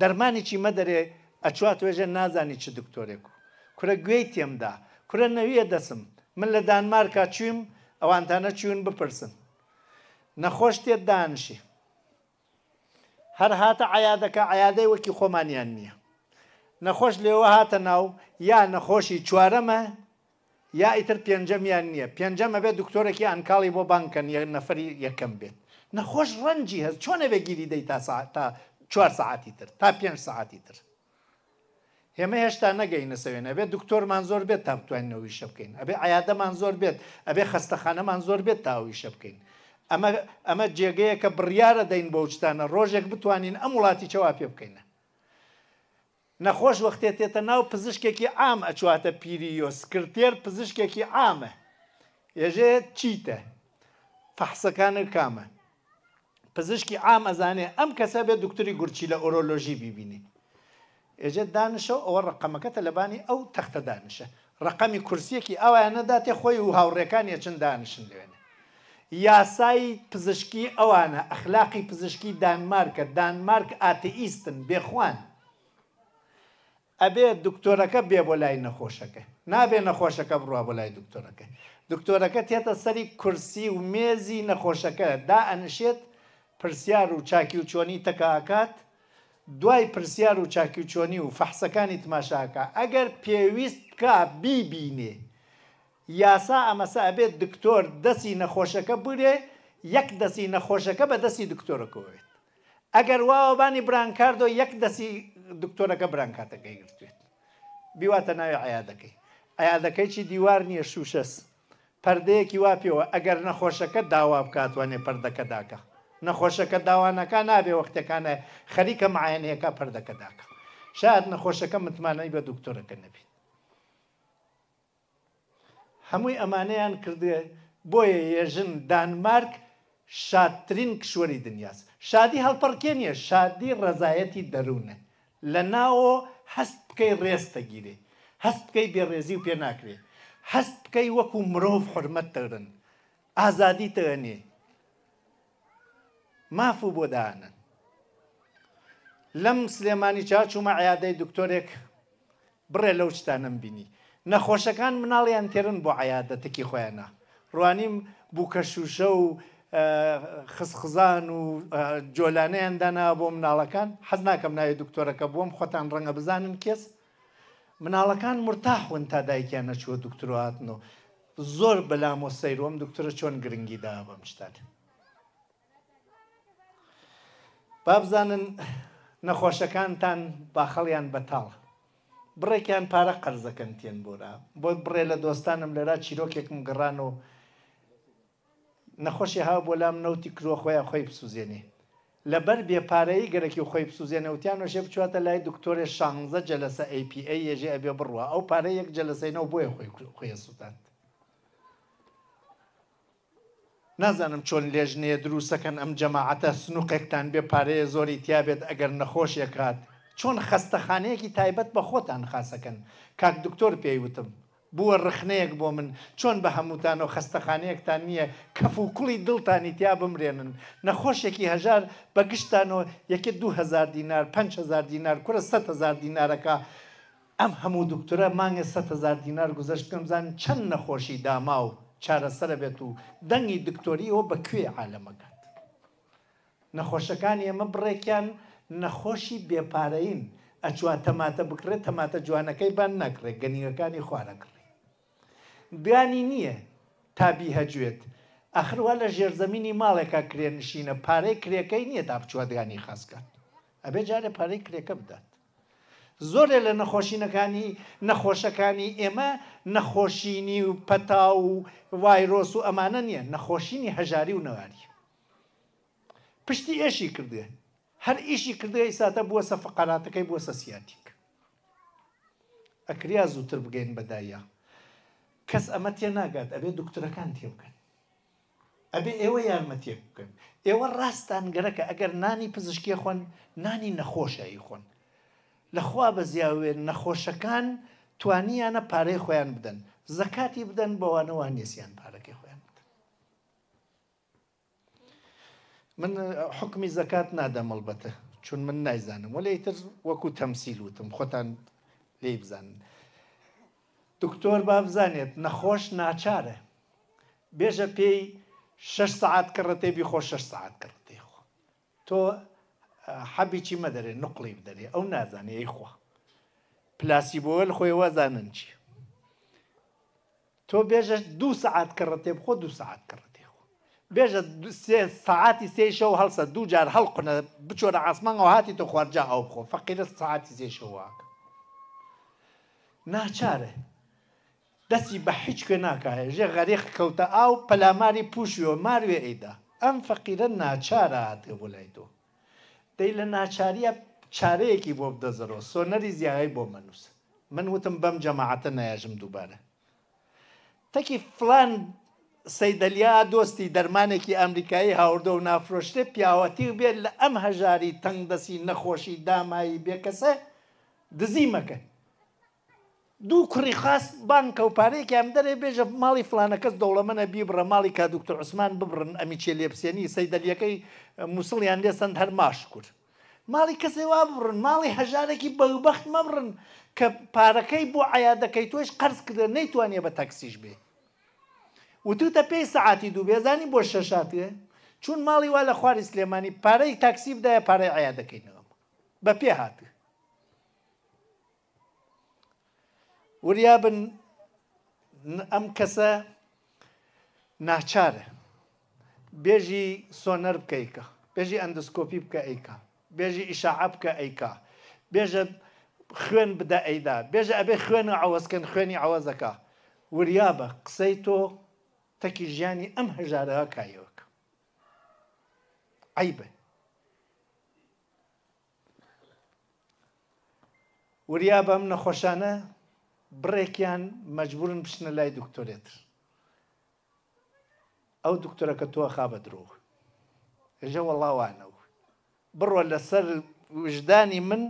Speaker 1: دەرمانێکی مەدەرێ ئەچوات وێژە نازانی چ دکتۆرێک و کورە گوێی تێمدا کورە نەویە دەسم من لە دانمارکا چویم ئەوانتانە چوون بپرسن نەخۆش تێت دانشی هەر هاتە عیادەکە عیادەی وەکی خۆمانیان نییە نەخۆش لێوە هاتە ناو یا نەخۆشی چوارەمە یا ئیتر پێنجەمیان نییە پێنجەمە بێت دکتۆرەی ئەنکاڵی بۆ بانکەن یە نەفری یەکەم بێت نەخۆش ڕەنجی هەست چۆنە بێگیری دەی تا چوار ساعتی تر تا پێنج ساعتی تر ئێمە هێشتا نەگەینە سەوێن ئەبێ دکتۆرمان زۆر بێت تا بتوانینەوەیشە بکەین ئەبێ ئایادەمان زۆر بێت ئەبێ خستەخانەمان زۆر بێت تاویشە بکەین ئەمە جێگەیە کە بڕیاە دەین بە وچتانە ڕۆژێک بتوانین ئەم وڵاتی چاوا پێ بکەینە نەخۆش وەختێت تێتە ناو پزیشکێکی ئام ئەچواتە پیریۆسکرتێر پزیشکێکی ئامە ێژێ چیتە فەحسەکانە کامە پزیشکی ئام ئەزانێ ئەم کەسە بێ دکتوری گورچی لە ئۆرۆلۆژی بیبینی ئێجێ دانشەوە ئەوە ڕقەمەکەتە لەبانی ئەو تەختە دانشە ڕقەمی کورسیەکی ئەوانەداتێ خۆی و هاوڕێکانی چند دانشن لێنێ یاسایی پزیشکی ئەوانە ئەخلاقی پزیشکی دانمارکە دانمارک ئاتئیستن بێخواان ئەبێ دکتۆرەکە بێ بۆ لای نەخۆشەکە نابێ نەخۆشەکە بڕوا بۆ لای دکتۆرەکە دکتۆرەکە تێتە سەری کورسی و مێزی نەخۆشەکە دا ئەنشێت پرسیار و چاکی و چۆنی تەکەکات دوای پرسیار و چاکیچۆنی و فەحسەکانی تماشاکە ئەگەر پێویست بکە بیبینێ یاسا ئەمەسا ئەبێت دکتۆر دەستی نەخۆشەکە بێ یەک دەستی نەخۆشەکە بە دەستی دکتۆرەکەوێت ئەگەر واوەبانی برانکاردۆ یەک دەستی دکتۆرەکە برانکاتەکەی گرتوێت بیواتە ناوی عیادەکەی ئایادەکەی چی دیوار نییە شوشەس پردەیەکی وا پێوە ئەگەر نەخۆشەکە داوا بکاتوانێ پردەکە داکە نەخۆشەکە داوانەکە نابێ وەختەکانە خەریکە معەنەیەەکە پەردەکە داکە شاید نەخۆشەکە متمانەی بە دکتۆرەکە نەبیت هەمووی ئەمانەیان کردێ بۆیە یێژن دانمارک شادترین کشوەری دنیاست شادی هەڵپەڕکێنیە شادی ڕزایەتی دەروونە لە ناوە هەست بکەی ڕێستەگیری هەست بکەی بێڕێزی و پێ ناکرێ هەست بکەی وەکو مرۆڤ حرمەت دەرن ئازادی تەنێ مافوو بۆ داهێنن لەم سلێمانی چاچوومە عیادەی دکتۆرێک بڕێ لەو شتانم بینی نەخۆشەکان مناڵیان تێرن بۆ عیادەتێکی خۆیانە ڕوانیم بووکە شوشە و خسخزان و جۆلانەیان دانا بۆ مناڵەکان حەز ناکەم ناوی دکتۆرەکە بووم خۆتان ڕەنگە بزانن کێس مناڵەکان مرتاحون تا دایکیان نەچوە دکتۆراتنەوە زۆر بەلام و سەیرۆم دکتۆرە چۆن گرنگی دا بەم شتات. بابزانن نەخۆشەکانتان باخەڵیان بەتاڵە بڕێکیان پارە قەرزەکەن تێن بۆرا بۆ بڕێ لە دۆستانم لەرا چیرۆکێکم گەڕان و نەخۆشی ها بۆ لام نەوتی کرۆ خۆیان خۆی بسوزێنێ لەبەر بێپارەی گەرەکی خۆی بسوزێنەوتیان و شێ بچواتە لای دکتۆری شانزە جەلەسە APA ێژێ ئەبێ بڕوە ئەو پارە یەک جەلەسەینەوە بۆیە خۆی خۆیە سووتاند نازانم چۆن لێژنەیە دروستەکەن ئەم جەماعەتە سنووقێکتان بێ پارەیە زۆری تیابێت ئەگەر نەخۆشیەکات چۆن خەستەخانەیەکی تایبەت بە خۆتان خاسەکەن کاک دکتۆر پێی وتم بووە ڕخنەیەک بۆ من چۆن بە هەمووتان و خستەخانەیەکتان نییە کەف و کوڵی دڵتانی تیا بمرێنن نەخۆشێکی هەژار بەگشتانەوە یەکە 2000 دینار 500 دینار کورە 100هزار دینارەکە ئەم هەموو دکتۆرە مانگە 100هزار دینار گذشتم زان چەند نەخۆشی داماوە چارەسەرە بێت و دەنگی دکتۆریەوە بەکوێ عالەمەکات نەخۆشەکان ئێمە بڕێکیان نەخۆشی بێپارەین ئەچوان تەماتە بکرێت تەماتە جوانەکەی بان نەکرێت گەنیەکانی خوارەکڕی بیانی نییە تابی هەجوێت ئەخروا لە ژێرزەمینی ماڵێکا کرێنشینە پارەی کرێکەکەی نییە تا بچوادگانی خاستکات ئەبێ جارێ پارەی کرێکە بدات زۆرێ لە نەخۆشینەکانی نەخۆشەکانی ئێمە نەخۆشینی و پەتا و ڤایرۆس و ئەمانە نیە نەخۆشینی هەژاری و نەواری پشتی ئێشی کردێ هەر ئیشی کردێ ئیساتە بووە سە فقالاتەکەی بۆ سەسیاتیک ئەکریا زووتر بگەین بەدایە کەس ئەمە تێ ناگات ئەبێ دکتۆرەکان تێ بکەن ئەبێ ئێوە یارمەتێ بکەن ئێوە ڕاستان گەرەکە ئەگەر نانی پزیشکی خۆن نانی نەخۆشایی خۆن لەخوا بەزیاوێن نەخۆشەکان توانیانە پارەی خۆیان بدەن زەکاتی بدەن بەوانەوان نێسیان پارەکەی خۆیان بدەن من حکمی زەکات نادەمەڵبەتە چون من نایزانم ولی تر وەکو تەمسیل وتم خۆتان لێ بزانن دکتۆر بابزانێت نەخۆش ناچارە بێژە پێی 6 ساعت کڕەتێبی خۆ 6 ساعت کڕتێ خۆ تۆ حەبیی مەدەرێ نقلی بدەێ ئەو نازانێ خوا پلاسیبۆل خۆی وەزانن چی تۆ بێژە دو سعات کەڕەتێ خۆ دو سعات کەڕەتێ بێژە سعاتی سێ شەو هەڵسە دوو جار هەڵقنە بچۆرە ئاسمانەوە هاتی تۆ خوارجا ئەو خۆ فەقیرە سعاتی سێ شەواکە ناچارە دەستی بە هیچ کوێ ناکایە ژێ غەریخ کەوتە ئاو پەلاماری پوشیەوە ماروێ ئەیدا ئەم فەقیرە ناچارە هاتێ بۆ لای تۆ دەی لە ناچاریە چارەیەکی بۆ بدەزەرەوە سۆنەری زیاغی بۆ مەنووس من وتم بەم جەماعەتە نایژم دووبارە تەکی فلان سەیدەلیا دۆستی دەرمانێکی ئەمریکایی هاوردە و نافرۆشتێ پیاوەتی بێت لە ئەم هەژاری تەنگدەسی نەخۆشی دامایی بێکەسە دزی مەکەن دوو کوڕی خاص بانکە و پارەیەکیان دەرێ بێژە ماڵی فلانە کەس دەوڵەمەە بیبرە ماڵی کا دکتۆر عوسمان ببرن ئەمی چێ لێپسێنی سەیدەلیەکەی مووسڵیان لێ سند هەر ماش کورد. ماڵی کەسێ وا بڕن ماڵی هەژارێکی بەوبەخت مەبرن کە پارەکەی بۆ ئایا دەکەی تۆش قرس کردە نەیتوانێ بە تەکسیش بێ. وتوتە پێی سعاتی دوو بێزانی بۆ شەشاتێ چون ماڵی وا لە خواری سلێمانی پارەی تاکسی بدایە پارەی ئایا دەکەینەوە بە پێ هاتە. وریا بن ئەم کەسە ناچارە بێژی سۆنەر بکەیکە بێژی ئەندسکۆپی بکە ئەیکا بێژی ئیشاع بکە ئەیکا بێژە خوێن بدە ئەیدا بێژە ئەبێ خوێن و عوەزکەن خوێنی عوەزەکە وریا بە قسەی تۆ تەکی ژیانی ئەم هەژارەوە کایەوەکە ئەیبێ وریا بەم نەخۆشانە بڕێکیان مەجبورن بچنە لای دکتۆرێت ئەو دکتۆرەکە تۆ خابە درۆ ژە وڵاوانەوە بڕوە لەسەر وژدانی من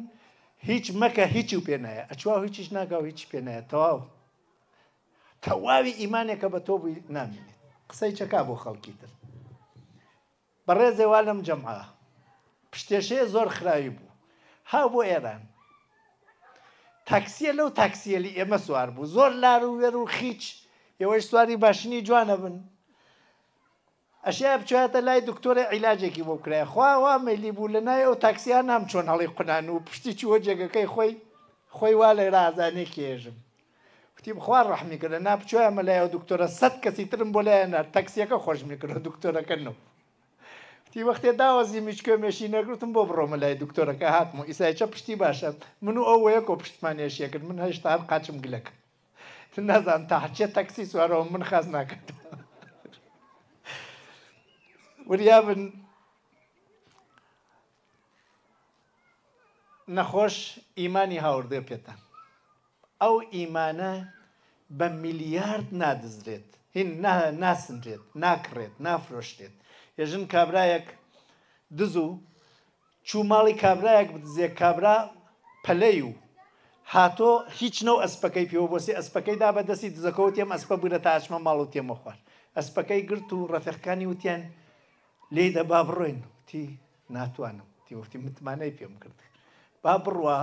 Speaker 1: هیچ مەکە هیچی و پێنایە ئەچوا هیچیش ناگاو هیچ پێنایە تەواو تەواوی ئیمانێکە بە تۆ بووی نامێنێت قسەی چەکا بۆ خەڵکی تر بەڕێزێوا لەم جەمعە پشتێشەیە زۆر خراوی بوو ها بۆ ئێران تاکسیە لەو تاکسیەلی ئێمە سوار بوو زۆر لار و وێر و خیچ ئێوەش سواری باشنی جوانە بن ئەشیا بچێتە لای دکتۆرە عیلاجێکی بۆ کرای خواوا مەلی بوو لە نای ئەو تاکسیان نام چۆن هەڵی قنان و پشتی چوە جێگەکەی خۆی خۆی وا لە رازانێ کێژم وتی بخوا ڕحمی کردە ناپچوە مەلای ئەو دکتۆرە سەد کەسی ترم بۆ لایەنە تاکسیەکە خۆش میکرد دکتۆرەکەن و تی وەختێ داوازی میچکۆمێشی نەگرتم بۆ بڕۆمە لای دکتۆرەکە هاتم و ئیسایچە پشتی باشە من و ئەو وەیەکۆ پشتمانێشیەکرد من هەشتا هەر قاچم گلەک نازان تاحچێ تەکسی سوارەوە من خاز ناکرد وریابن نەخۆش ئیمانی هاوردێ پێێتە ئەو ئیمانە بە میلیارد نادزرێت هین ناسنجێت ناکڕێت نافرۆشتێت هێژن کابرایەک دزوو چوو ماڵی کابرایەک بدزێ کابرا پەلەی و هاتۆ هیچ نەو ئەسپەکەی پێوە بۆسی ئەسپەکەی دا بە دەستی دزەکەوت تێم ئەسپە بورە تا ئاچمە ماڵ و تێمە خوار ئەسپەکەی گرت و ڕەفەکانی وتیان لێ دەبا بڕۆین تی ناتوانم تی وفتی متمانەی پێم کرد با بڕوە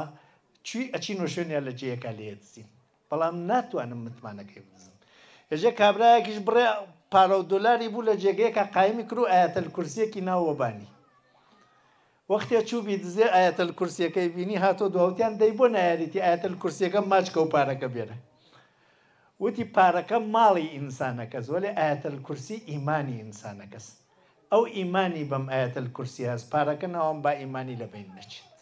Speaker 1: چی ئەچین و شوێنیان لە جەیەکە لێ دزین بەڵام ناتوانم متمانەکەی بزم هێژە کابراایەکیش بڕێ پارە و دلاری بوو لە جێگەیەکە قایمی کرد و ئاەتە کورسیەکی ناوەبانی وەختێ چوبی دزێ ئاەتە کورسیەکەی بینی هاتۆ دووتیان دەی بۆ نایریتی ئاەتە کورسیەکە ماچکە و پارەکە بێنە وتی پارەکە ماڵی ئینسانەکەس وەێ ئاەتە کورسی ئیمانی ئینسانەکەس ئەو ئیمانی بەم ئاەتە کورسی هەست پارەکە ناوەم با ئیمانی لە بین نەچێت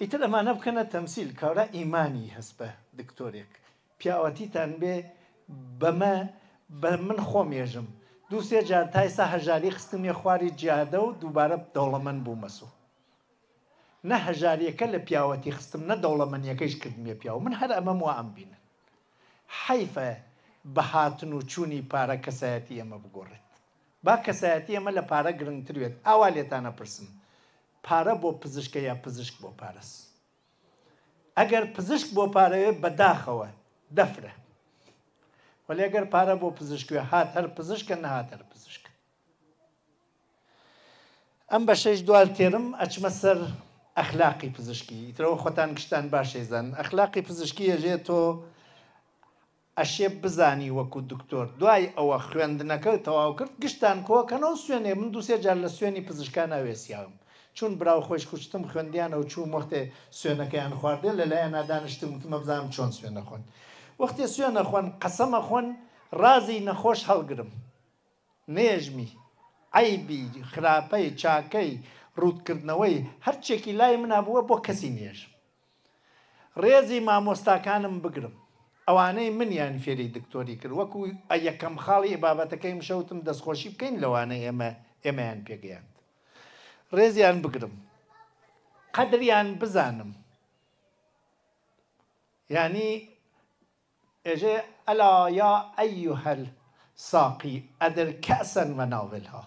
Speaker 1: ئیتر ئەمانە بکەنە تەمسیل کاورە ئیمانی هەست بە دکتۆرێک پیاوەتیتان بێ بەمە بە من خۆم ێژم دوو سێ جار تایسا هەژاری خستم یە خواری جیادە و دووبارە دەوڵەمەند بوو مەسوو نە هەژاریەکە لە پیاوەتی خستم نە دەوڵەمەنیەکەیش کردمێ پیاو من هەر ئەمەم وا ئەم بینن حیفە بە هاتن و چووی پارە کەسایەتی ئەمە بگۆڕێت با کەسایەتی ئەمە لە پارە گرنگترێت ئاوا لێتانە پرسم پارە بۆ پزیشکە یا پزیشک بۆ پارەس ئەگەر پزیشک بۆ پارەوێت بەداخەوە دەفرە و لێگەر پارە بۆ پزیشکوێ هات هەر پزیشکە نەهات هەر پزیشک ئەم بە شەش دوال تێرم ئەچمە سەر ئەخلاقی پزیشکی ئیترەوە خۆتان گشتان باشێزان ئەخلاقی پزیشکی ەژێ تۆ ئەشێ بزانی وەکو دکتۆر دوای ئەوە خوێندنەکە تەواو کرد گشتان کۆکەنەوە سوێنێ من دوسێ جار لە سوێنی پزیشکان ناوێسیاوم چون براو خۆش کوچتم خوێندیانە و چوو مختێ سوێنەکەیان خواردێ لەلایەن نادانشتم وتمە بزانم چۆن سوێنە خوند وەختی سوێنە خوۆن قەسەمە خۆن ڕازی نەخۆش هەڵگرم نێژمی ئایبی خراپەی چاکەی ڕوودکردنەوەی هەرچێکی لای منابووە بۆ کەسی نێژ ڕێزی مامۆستاکانم بگرم ئەوانەی منیان فێری دکتۆری کرد وەکو یەکەم خاڵی بابەتەکەیم شەوتم دەستخۆشی بکەین لەوانەی ئێمە ئێمەیان پێگەیاند ڕێزیان بگرم قەدریان بزانم ینی اجي الا يا ايها الساقي ادر كاسا وناولها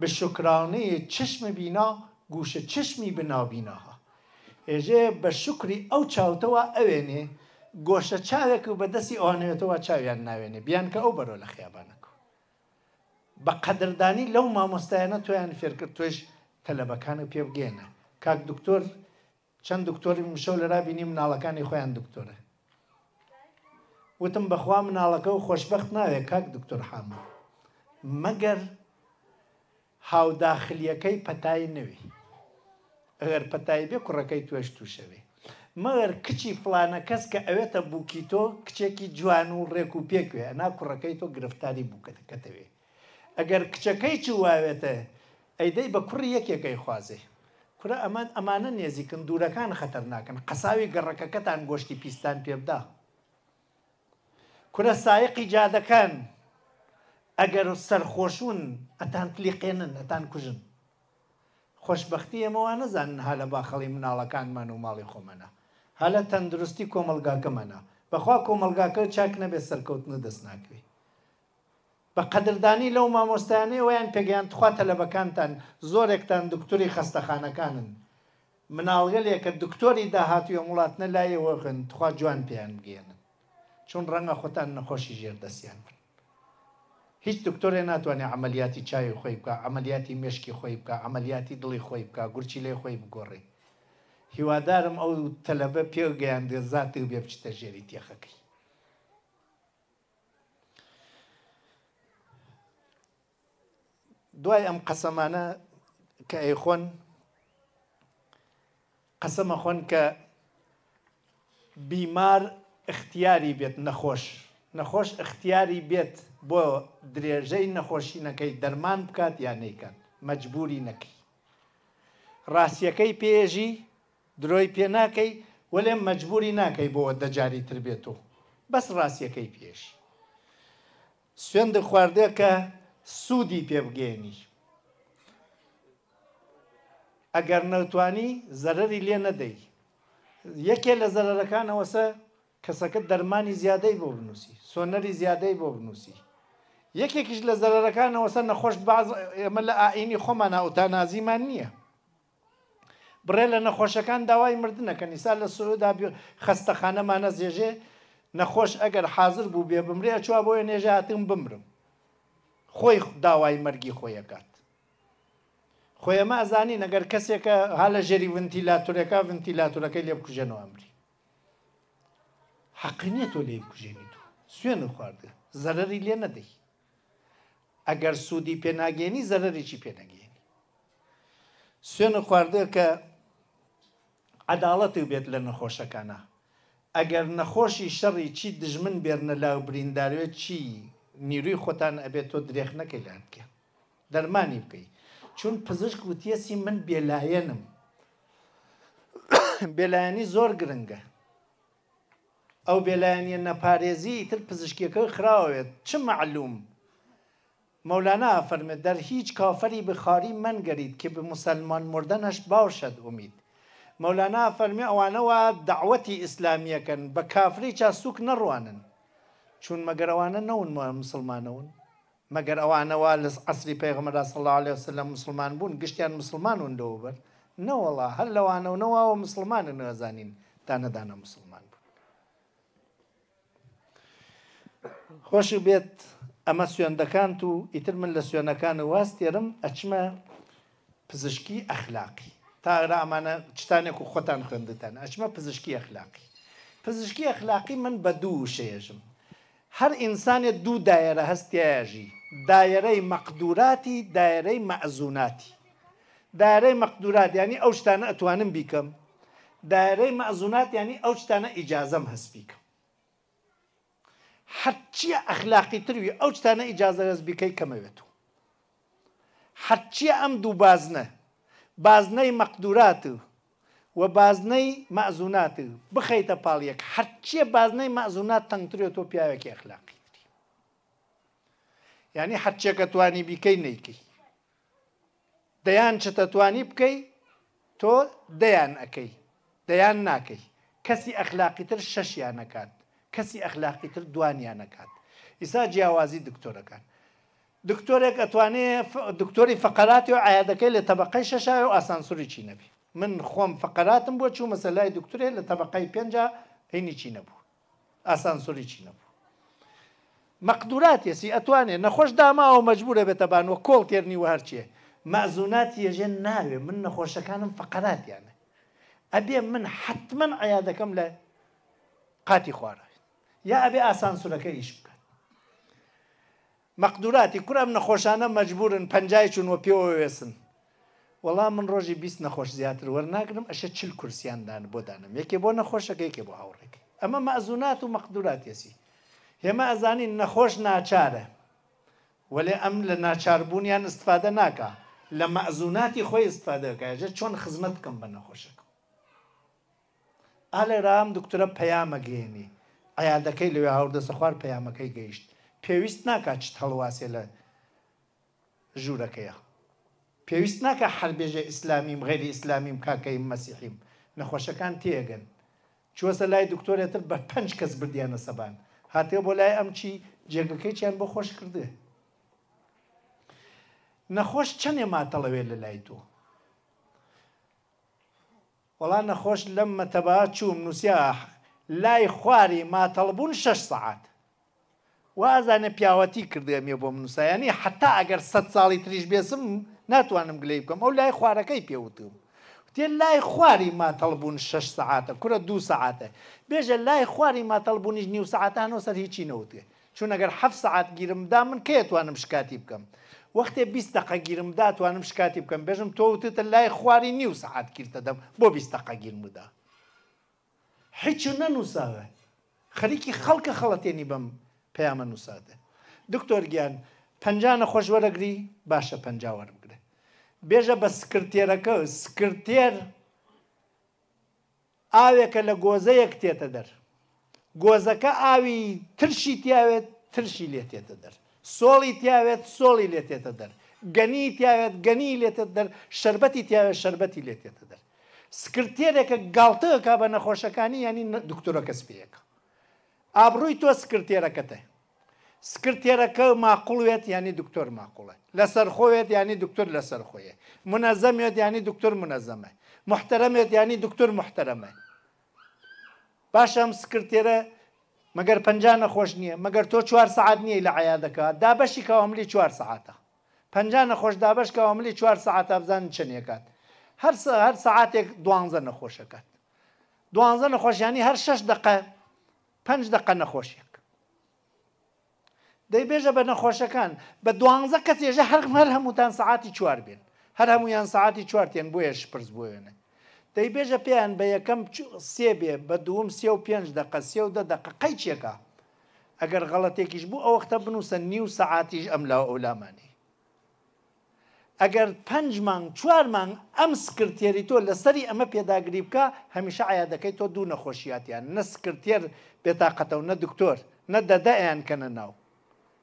Speaker 1: بالشكرانه چشم بينا گوش چشمی بنابیناها ئێژێ بە شکری ئەو چاوتەوە ئەوێنێ گۆشە چاوێک و بەدەستی ئەوانێتەوە چاویان ناوێنێ بیان کە ئەو بەرۆ لە خیابانەکە بە قەدردانی لەو مامۆستایانە تۆیان فێرکرد توێش تەلەبەکان و پێبگێنە کاک دکتۆر چەند دکتۆری مشەو لەرا بینی مناڵەکانی خۆیان دکتۆرە وتم بەخوا مناڵەکە و خۆشببخت ناوێت کاک دکتۆر حامە مەگەر هاوداخلیەکەی پەتای نەوێ ئەگەر پەتای بێ کوڕەکەی توێش تووشەوێ مەگەر کچی فلانە کەس کە ئەوێتە بووکی تۆ کچێکی جوان و ڕێک و پێکوێ ئەنا کوڕەکەی تۆ گرفتاری بووکەتەکەتەوێ ئەگەر کچەکەی چ واوێتە ئەیدەی بە کوڕی یەکێکەکەی خوازێ کورە ئەمان ئەمانە نێزیکن دوورەکان خەتەر ناکەن قەساوی گەڕەکەەکەتان گۆشتی پیستان پێبدا کورە سایقی جادەکان ئەگەر سەرخۆشون ئەتان تلیقێنن ئەتان کوژن خۆشببختی ئەمەوان نەزانن ها لە باخەڵی مناڵەکانمان و ماڵی خۆمەە هە لە تەندروستی کۆمەلگاکەمەە بەخوا کۆمەلگاکە چاک نەبێت سەرکەوتنە دەست ناکەی بە قەدردانی لەو مامۆستانەی ویان پێگەیان تخواتە لە بەکانتان زۆرێکتان دکتوری خستەخانەکانن مناڵگەلێکە دکتۆری داهاتوی وڵاتنە لایەوەغن تخوا جوان پێیان گێنن چون ڕەنگە خۆتان نەخۆشی ژێر دەستیان بن هیچ دکتۆرێ ناتوانێت ئەعملیاتی چای خۆی بکە ئەعملیاتی مشکی خۆی بکە ئەعملیاتی دڵی خۆی بکە گورچی لێ خۆی بگۆڕی هیوادارم ئەو تەلەبە پێگەیان دێزات و بێ بچتە ژێری تێخەکەی دوای ئەم قەسەمانە کە ئەیخۆن قەسەمە خۆن کە بیمار اختیاری بێت نەخۆش نەخۆش اختیاری بێت بۆ درێژەی نەخۆشینەکەی دەرمان بکات یان نیکات مەجبوری نەکەی ڕاستیەکەی پێژی درۆی پێ ناکەی وەێ مەجبوری ناکەی بۆ دەجاری تر بێت و بەس ڕاستیەکەی پێش سوێندە خواردە کە سوودی پێبگەێنی ئەگەر نەتوانی زەرری لێ نەدەی یەکێ لە زەرەکانەوەسە کەسەکە دەرمانی زیادەی بۆ بنووسی سۆنەری زیادەی بۆ بنووسی یەکێکیش لە زەرەکانەوە سەر نەخۆش باز ئێمە لە ئاینی خۆمان ئاوتانازیمان نییە بڕێ لە نەخۆشەکان داوای مردنەکە نیسا لە سودا خستەخانەمانە زێژێ نەخۆش ئەگەر حاضر بوو بێ بمرێ چوا بۆیە نێژە هاتم بمرم خۆی داوای مەرگی خۆیەکات خۆیەمە ئەزانی نەگەر کەسێکە ها لە ژێری ڤنتیلاتورەکە ڤنتیلاتورەکەی لێ بکوژێنەوە ئەمری حەقینیە تۆ لێ کوژێنیت و سوێن خواردە زەرری لێ نەدەی ئەگەر سوودی پێناگەێنی زەرێکی پێنەگەێنی سوێنە خواردێر کە عداڵەتی بێت لە نەخۆشەکانە ئەگەر نەخۆشی شەڕی چی دژمن بێرنە لاو برینداروێت چی نیروی خۆتان ئەبێت تۆ درێخ نەکەی لاان بکە دەرمانی بکەی چون پزشک وتیەسی من بێلایەنم بێلایەنی زۆر گرنگە ئەو بێلایەنە نەپارێزی تر پزیشکیەکە خراوێت چ معلوم مەولانا فەرمێت دەر هیچ کافری بخاری منگەریت کە بە مسلمان مردنش باشد ئومید مەولانا فەرمی ئەوانەوە دعوەتی ئیسلامیەکەن بە کافری چاسووک نڕوانن چون مەگەرەوانە نەون مسلمانەون مەگەر ئەوانەوە لە ئەسری پێغمەدا سەڵ لە سە لە مسلمان بوون گشتیان مسلمان و دەوبەر نەوەڵا هەر لەوانەوە نەوەوە مسلمانە نەزانین تا نەدانە مسلمان خۆشی بێت ئەمە سوێندەکانت و ئیتر من لە سوێنەکان واستێرم ئەچمە پزیشکی ئەخلاقی تاغرا ئەمانە چتانێک و خۆتان خوێندتان ئەچمە پزیشکی ئەخلاقی پزیشکی ئەخلاقی من بە دوو شێژم هەر ئینسانێت دوو دایرە هەستیاژی دایرەی مەقدوراتی دایرەی مەعزوناتی دارەی مەقدورات ینی ئەو شتانە ئەتوانم بیکەم دارەی مەعزونات ینی ئەو شتانە ئیجازەم هەست بیکەم هەرچیە ئەخلاقی تروی ئەو شتانە ئیجاازەرز بیکەی کەمەوێت و هەرچیە ئەم دوو بازنە بازنەی مەقدورات و و بازنەی مەزونات بخەیتە پاڵیەک هەرچیە بازنەی مەزونات تەنگترێت تۆ پیاوێکی ئەخلاقی ینی هەرچێکە توانی بیکەی نیکی دەیان چ دەتوانی بکەی تۆ دەیان ئەەکەی دەیان ناکەی کەسی ئەخلاقی تر شەشیان نەکات کەسی ئەخلاقی تر دوانیان نکات ئیسا جیاوازی دکتۆرەکان دکتۆرێک ئەتوانێت دکتۆری فقراتی و ئاەکەی لە طبقەی شەشای و ئاسانسوری چی نەبی من خۆم فقراتم بۆ چوو مەسەلای دکتۆرێت لە طبقەی پێنج هینی چی نەبوو ئاسانسوری چی نەبوو مەقدورات یسی ئەتوانێت نەخۆش داماوە مەجبورە بێتەبان و کۆڵ تێرنی و هەرچیە مازوونات یەژێن ناوێ من نەخۆشەکانم فقراتیانە ئەبێ من حتمما ئایا دەکەم لە قاتی خوارە یا ئەبێ ئاسانسورەکە ئیش بکەن مەقدوراتی کورام نەخۆشانە مەجبورن پنجای چون وە پێوەوێسن وەڵام من ڕۆژی بیست نەخۆش زیاتر وەرناگرم ئەشە چل کورسیاندان بۆ دانم یەکێ بۆ نەخۆشەکەیکێ بۆ هاوڕێک ئەمە مەزونات و مەقدوراتێسی هێمە ئەزانین نەخۆش ناچارە وەێ ئەم لە ناچاربوونیان استفادە ناکە لە مەزوناتی خۆی استفادەکەژە چۆن خزمەت بکەم بە نەخۆشەکە ئالێرام دکتۆرە پەیامەگەێنی ئایادەکەی لەوێ هاوردەسە خوار پەیامەکەی گەیشت پێویست ناکچ هەڵواسێ لە ژوورەکەیە پێویست ناکە هەربێژە ئیسلامیم غێری ئیسلامیم کاکەی مەسیحیم نەخۆشەکان تێگەن چوەسە لای دکتۆرێتتر بە پنج کەس بردیانە سەبان هاتێ بۆ لای ئەم چی جێگەکەی چیان بۆ خۆش کردێ نەخۆش چەندێ ماتەڵەوێ لە لای تۆ وەڵا نەخۆش لەم مەتەبا چوم نووسیا لای خواری ماتەڵبوون 6 ساعت وازانە پیاوەتی کردێمی بۆ منوسایانی حتا ئەگەر سە ساڵی تریش بێسم ناتوانم گلی بکەم ئەو لای خوارەکەی پێوتم تێ لای خواری ماتەڵبوون 6 ساعتە کورە دو ساعتە بێژە لای خواری ماتەڵبوونیش نیو ساعتان سەر هیچی نەوتێ چون ئەگەر ه ساعت گیرمدا من کەیەتوانم شکاتی بکەم وەختێ 20 دق گیرمدا توانم شکاتی بکەم بێژم تۆوتتە لای خواری نیو ساعت گیرتە دەم بۆ 20 دق گیرمدا هیچ نەنووساوە خەریکی خەڵکە خەڵەتێنی بەم پەیامە نووسادە دکتۆر گیان پەنجانە خۆشوەرەگری باشە پەنجاوەر بگرێ بێژە بە سکرتێرەکە سکرتێر ئاوێکە لە گۆزەیەک تێتە دەر گۆزەکە ئاوی ترشی تیاوێت ترشی لێ تێتە دەر سۆڵی تیاوێت سۆڵی لێ تێتە دەر گەنی تیاوێت گەنی لێتە دەر شربەتی تیاوێت شربەتی لێ تێتە دەر سکرتێرێکە گاڵتەکە بە نەخۆشەکانی ینی دکتۆرە کەسپیەکە ئابرووی تۆ سکرتێرەکەتە سکرتێرەکە ماقولوێت ینی دکتۆر ماقولێت لەسەر خۆوێت ینی دکتۆر لەسەر خۆیە منەزەمێت ینی دکتۆر منەزەمە محتەرەمێت ینی دکتۆر محتەرەمە باشم سکرتێرە مەگەر پ نەخۆش نییە مەگەر تۆ چوار سعات نییە لە عیادەکە دابەشی کاوەملی چوار سعاتە پ نەخۆش دابش کاوەملی چوار سعات ئابزان چنێکات هەر هەر سعاتێک دوانزە نەخۆشەکەات دوانزە نەخۆشیانی هەر شش دقه پنج دقه نەخۆشیێک دەیبێژە بە نەخۆشەکان بە دوانزە کەس ێژە هەر هەر هەمووتان سعاتی چوار بێن هەر هەمویان سعاتی چوارتێن بۆ ێش پرس بۆێنێ دەیبێژە پێیان بە یەکەم سێبێ بە دووەم سێ و پێنج دقه سێ و دە دقیقەی چێکە ئەگەر غەڵەتێکیش بوو ئەو وەختە بنووسە نیو سعاتیش ئەم لا ئەولامانی ئەگەر پنج مانگ چوار مانگ ئەم سکرتێری تۆ لەسەری ئەمە پێداگری بکە هەمیشە ئایا دەکەی تۆ دوو نەخۆشیاتیان نە سکرتێر پێتاقەتەوە نە دکتۆر نە دەدەیان کەنە ناو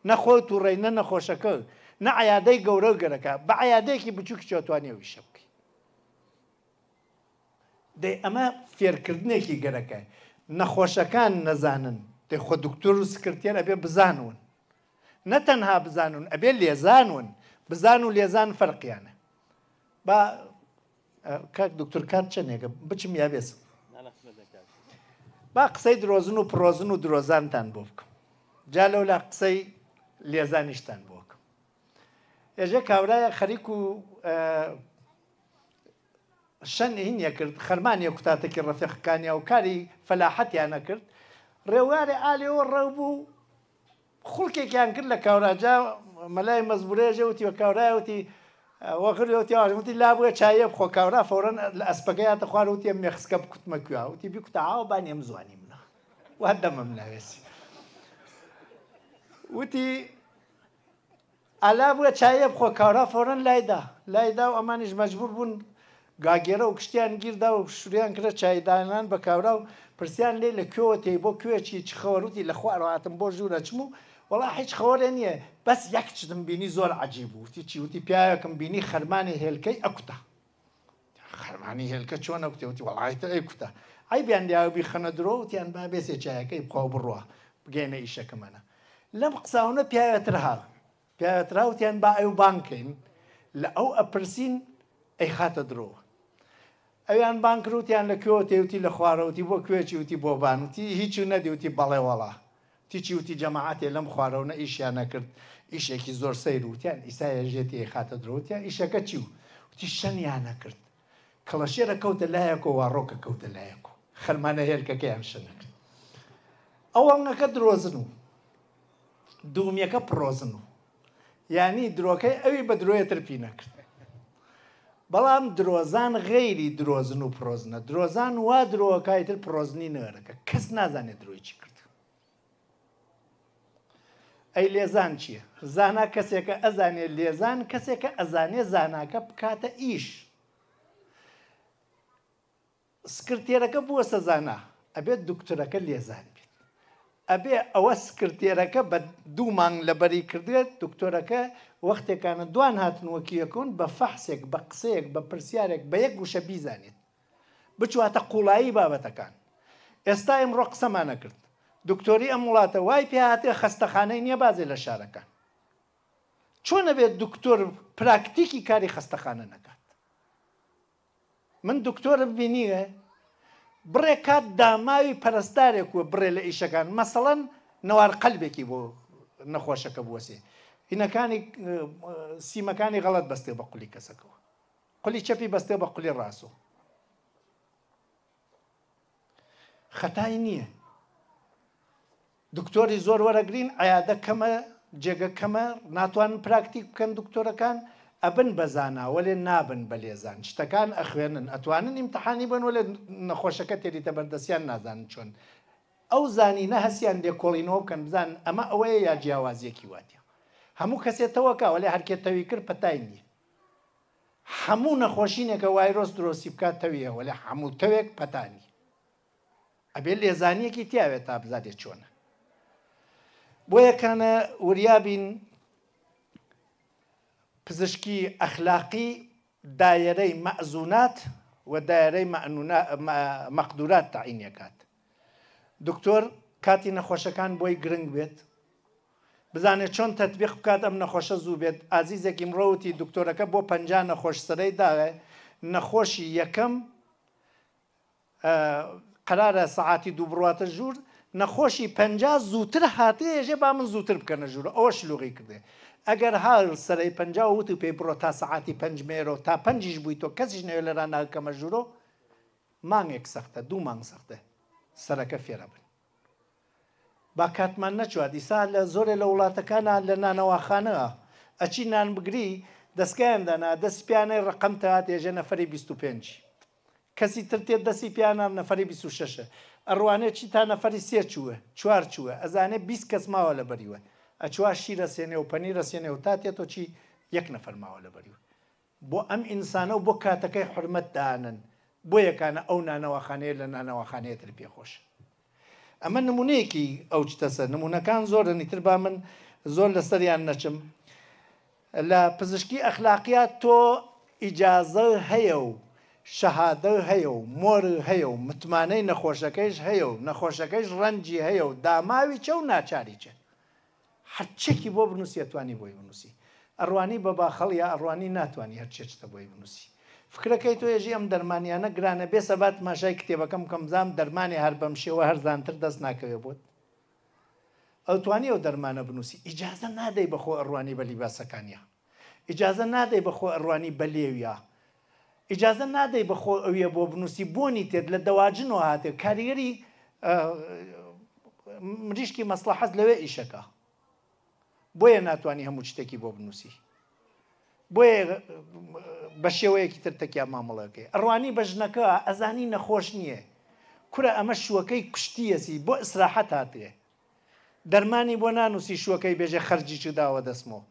Speaker 1: نەخۆ تووڕێ نە نەخۆشەکە نە عیادەی گەورە گەرەکە بە عیادەیەکی بچوو کچێتوانێ ویشە بکەی دەی ئەمە فێرکردنێکی گەرەکە نەخۆشەکان نەزانن دەی خۆ دکتۆر و سکرتێر ئەبێ بزانون نەتەنها بزانون ئەبێ لێزانون بزان و لێزان فەرقیانە با کاک دکتۆرکان چەندێکە بچم یا بێسم با قسەی درۆزن و پرۆزن و درۆزانتان بۆ بکەم جا لەو لە قسەی لێزانیشتان بۆ بکەم ئێژە کاورایە خەریک و شەن هینە کرد خەرمانیە کوتاتێکی ڕەفیقەکانیا و کاری فەلاحەتیانە کرد ڕێوارێ ئالێەوە ڕەو بوو خوڵکێکیان کرد لە کاوراجا مەلای مەزبورێژە وتی وە کاورایوتی وەخرتی ئاژمتی لا بووە چایە بخۆ کاورا فۆرن لە ئەسپەکەیاتە خوار وتیم مێخسکە بکوتمە کووا وتی بکوتەعاوە بانیم زوانی منە وا دەمەم ناوێسی وتی ئەلا بووە چایە بخۆ کارا فۆرن لایدا لایدا و ئەمانیش مەجبور بوون گاگێرە و کشتیان گیردا و شوریان کرە چایدانان بە کاورا و پرسیان لێ لە کوێوە تێی بۆ کوێکی چ خەوەروتی لە خوارڕاتم بۆ ژوورە چم و وڵا هیچ خەوەرێ نییە بس انا وتي والله زۆر عجیب وتی چیوتی پیاوێکم بینی خەرمانی هێلکەی وتي خەرمانی هێلکە چۆنە کوتێوتی وڵایتە ئەی کوتە ئەی بیاندیاوبی خەنە درۆ وتیان با بێسێ چایەکەی بخوا بڕوە بگەێنە ئیشەکەمەە بانكين لاو ابرسين اي پیاوێترا درو با ئەو بانك رو تي ئەپرسین ئەی تي وتي لخوار وتي بو كيو تي وتي بو بان وتي وتی بۆ وتي بالي نەدیوتی تي تي وتي وتی جەماعاتێ لەم خوارەوە نە ئیشیان نەکرد ئیشێکی زۆر سیر وتیان ئیسایە ژێتی خاتە درۆتیان ئیشەکە چی و وتی شەنیانە کرد کەڵەشێرە کەوتە لایەک و واڕۆکە کەوتە لایەک و خەرمانە هێرکەکەیان شەنەکرد ئەوەنگەکە درۆزن و دومیەکە پرۆزن و ینی درۆکەی ئەوی بە درۆیەتر پی نەکرد بەڵام درۆزان غەیری درۆزن و پرۆزنە درۆزان وا درۆکایتر پرۆزنی نەرەکە کەس نازانێت درۆی چی کرد ئەی لێزان چییە؟ زانا کەسێکە ئەزانێ لێزان کەسێکە ئەزانێ زاناکە بکاتە ئیش. سکرتێرەکە بووە سەزانا ئەبێت دکتۆرەکە لێزان بێت. ئەبێ ئەوە سکرتێرەکە بە دوو مانگ لە بەری کردێت دکتۆرەکە وەختێکانە دوان هاتن وەکیەکۆن بە فەحسێک بە قسەیەک بە پرسیارێک بە یەک گوشە بیزانێت. بچواتە قوڵایی بابەتەکان. ئێستا ئمڕۆ قسەمانە کرد. دکتۆری ئەم وڵاتە وای پێهاتێ خستەخانەی نییە بازێ لە شارەکان چۆنە بێت دکتۆر پراکتیکی کاری خستەخانە نەکات من دکتۆرم بینیە بڕێ کات داماوی پەرستارێک وە بڕێ لە ئیشەکان مەسەڵەن نەوار قەلبێکی بۆ نەخۆشەکە بوەسێ هینەکانی سیمەکانی غەڵت بەستێ بە قولی کەسەکەەوە قولی چەپی بەستێ بە قولی ڕاستۆ خەتای نییە دکتۆری زۆر وەرەگرین ئایادە کەمە جێگە کەمە ناتوان پراکتیک بکەن دکتۆرەکان ئەبن بەزاناوە لێ نابن بە لێزان شتەکان ئەخوێنن ئەتوانن ئیمتحانی بن و لە نەخۆشەکە تێریتە بەردەسییان نازان چۆن ئەو زانینە هەسیان لێ کۆڵینەوە بکەن بزان ئەمە ئەوەیە یا جیاوازیەکی واتە هەموو کەسێتەوەکەوە لێ هەرکێتەوی کرد پەتای نیە هەموو نەخۆشینێکە وایرۆس درۆسی بکات تەویەوە لە هەموو تەوێک پەتانی ئەبێ لێزانیەکی تیاوێت تا بزارێت چۆنە بۆ یەکانە وریابین پزیشکی ئەخلاقی دایرەی مەزونات و دایرەی مەقدورات تاعینەکات. دکتۆر کاتی نەخۆشەکان بۆی گرنگ بێت بزانێت چۆن تەتبیق بکات ئەم نەخۆشە زوو بێت ئازیزێکی مرۆوتی دکتۆرەکە بۆ پ نەخۆش سەرەی داوێ نەخۆشی یەکەم قرارە سعاتی دوو بڕاتە ژوور نەخۆشی پ زووتر هاتەیەژێ با من زووتر بکەنە ژوورە ئەوە شلوغی کردێ. ئەگەر هاڵ سەرەی پ وت و پێی بڕۆ تا سعاتی پنج مێرۆ تا پنجش بووی تۆ کەسیش نوێ لەران ناکەمە ژوورۆ مانگێک سەختە دوو مانگ سەختە سەرەکە فێرە بن. با کاتمان نەچوە دیسا لە زۆرێ لە وڵاتەکانە لە نانەواخانەوە ئەچی نان بگری دەستکەیاندانا دەست پیانەی ڕقم تا هاتێژە نەفری 25. کەسی تر تێت دەسی پیانە نەفری 26. ئەڕوانێ چی تا نەفەری سێ چووە چوار چووە ئەزانێ بیست کەس ماوە لە بەریوە ئەچوار شیرە سێنێ و پەنیرە سێنێ و تا تێتۆ چی یەک نەفەرماوە لە بەریوە بۆ ئەم ئینسانە و بۆ کاتەکەی حرمەتدانن بۆ یەکانە ئەو نانەوەخانەیە لە نانەوەخانەیەتر پێخۆش ئەمە نمونەیەکی ئەو چتەسەر نمونونەکان زۆر نیتر با من زۆر لەسەریان نەچم لە پزیشکی ئەخلاقیات تۆ ئیجازە هەیە و شەهادە هەیە و مۆر هەیە و متمانەی نەخۆشەکەیش هەیە و نەخۆشەکەیش ڕەنجی هەیە و داماوی چە و ناچاری چێت هەرچێکی بۆ بنووسێتوانی بۆی بنووسی ئەڕوانی بە باخەڵ یا ئەڕوانی ناتوانانی هەرچێتە بۆی بنووسی فکرەکەی تۆ ێژی ئەم دەرمانیانە گرانە بێ سەبات ماشای کتێبەکەم کەمزام دەرمانی هەر بەم شێوە هەرزانتر دەست ناکەوێ بۆت ئەوتوانی ئەو دەرمانە بنووسی ئیجازە نادەی بەخۆ ئەڕوانی بە لیباسەکانیا ئیجازە نادەی بەخۆ ئەڕوانی بە لێویە ئیجازە نادەی بەخۆ ئەوە بۆ بنووسی بۆنی تێت لە دەواجنەوە هاتێ کاریگەری مریشکی مەسلە حەز لەوێ ئیشەکە بۆیە ناتوانانی هەموو شتێکی بۆ بنووسی بۆیە بە شێوەیەکی ترتەکیا مامەڵەکەی ئەڕوانی بەژنەکە ئەزانی نەخۆش نییە کورە ئەمە شوەکەی کوشتیەسی بۆ ئسراحەت هاتێ دەرمانی بۆ نانووسی شوەکەی بێژێ خەرجی چداوە دەسمەوە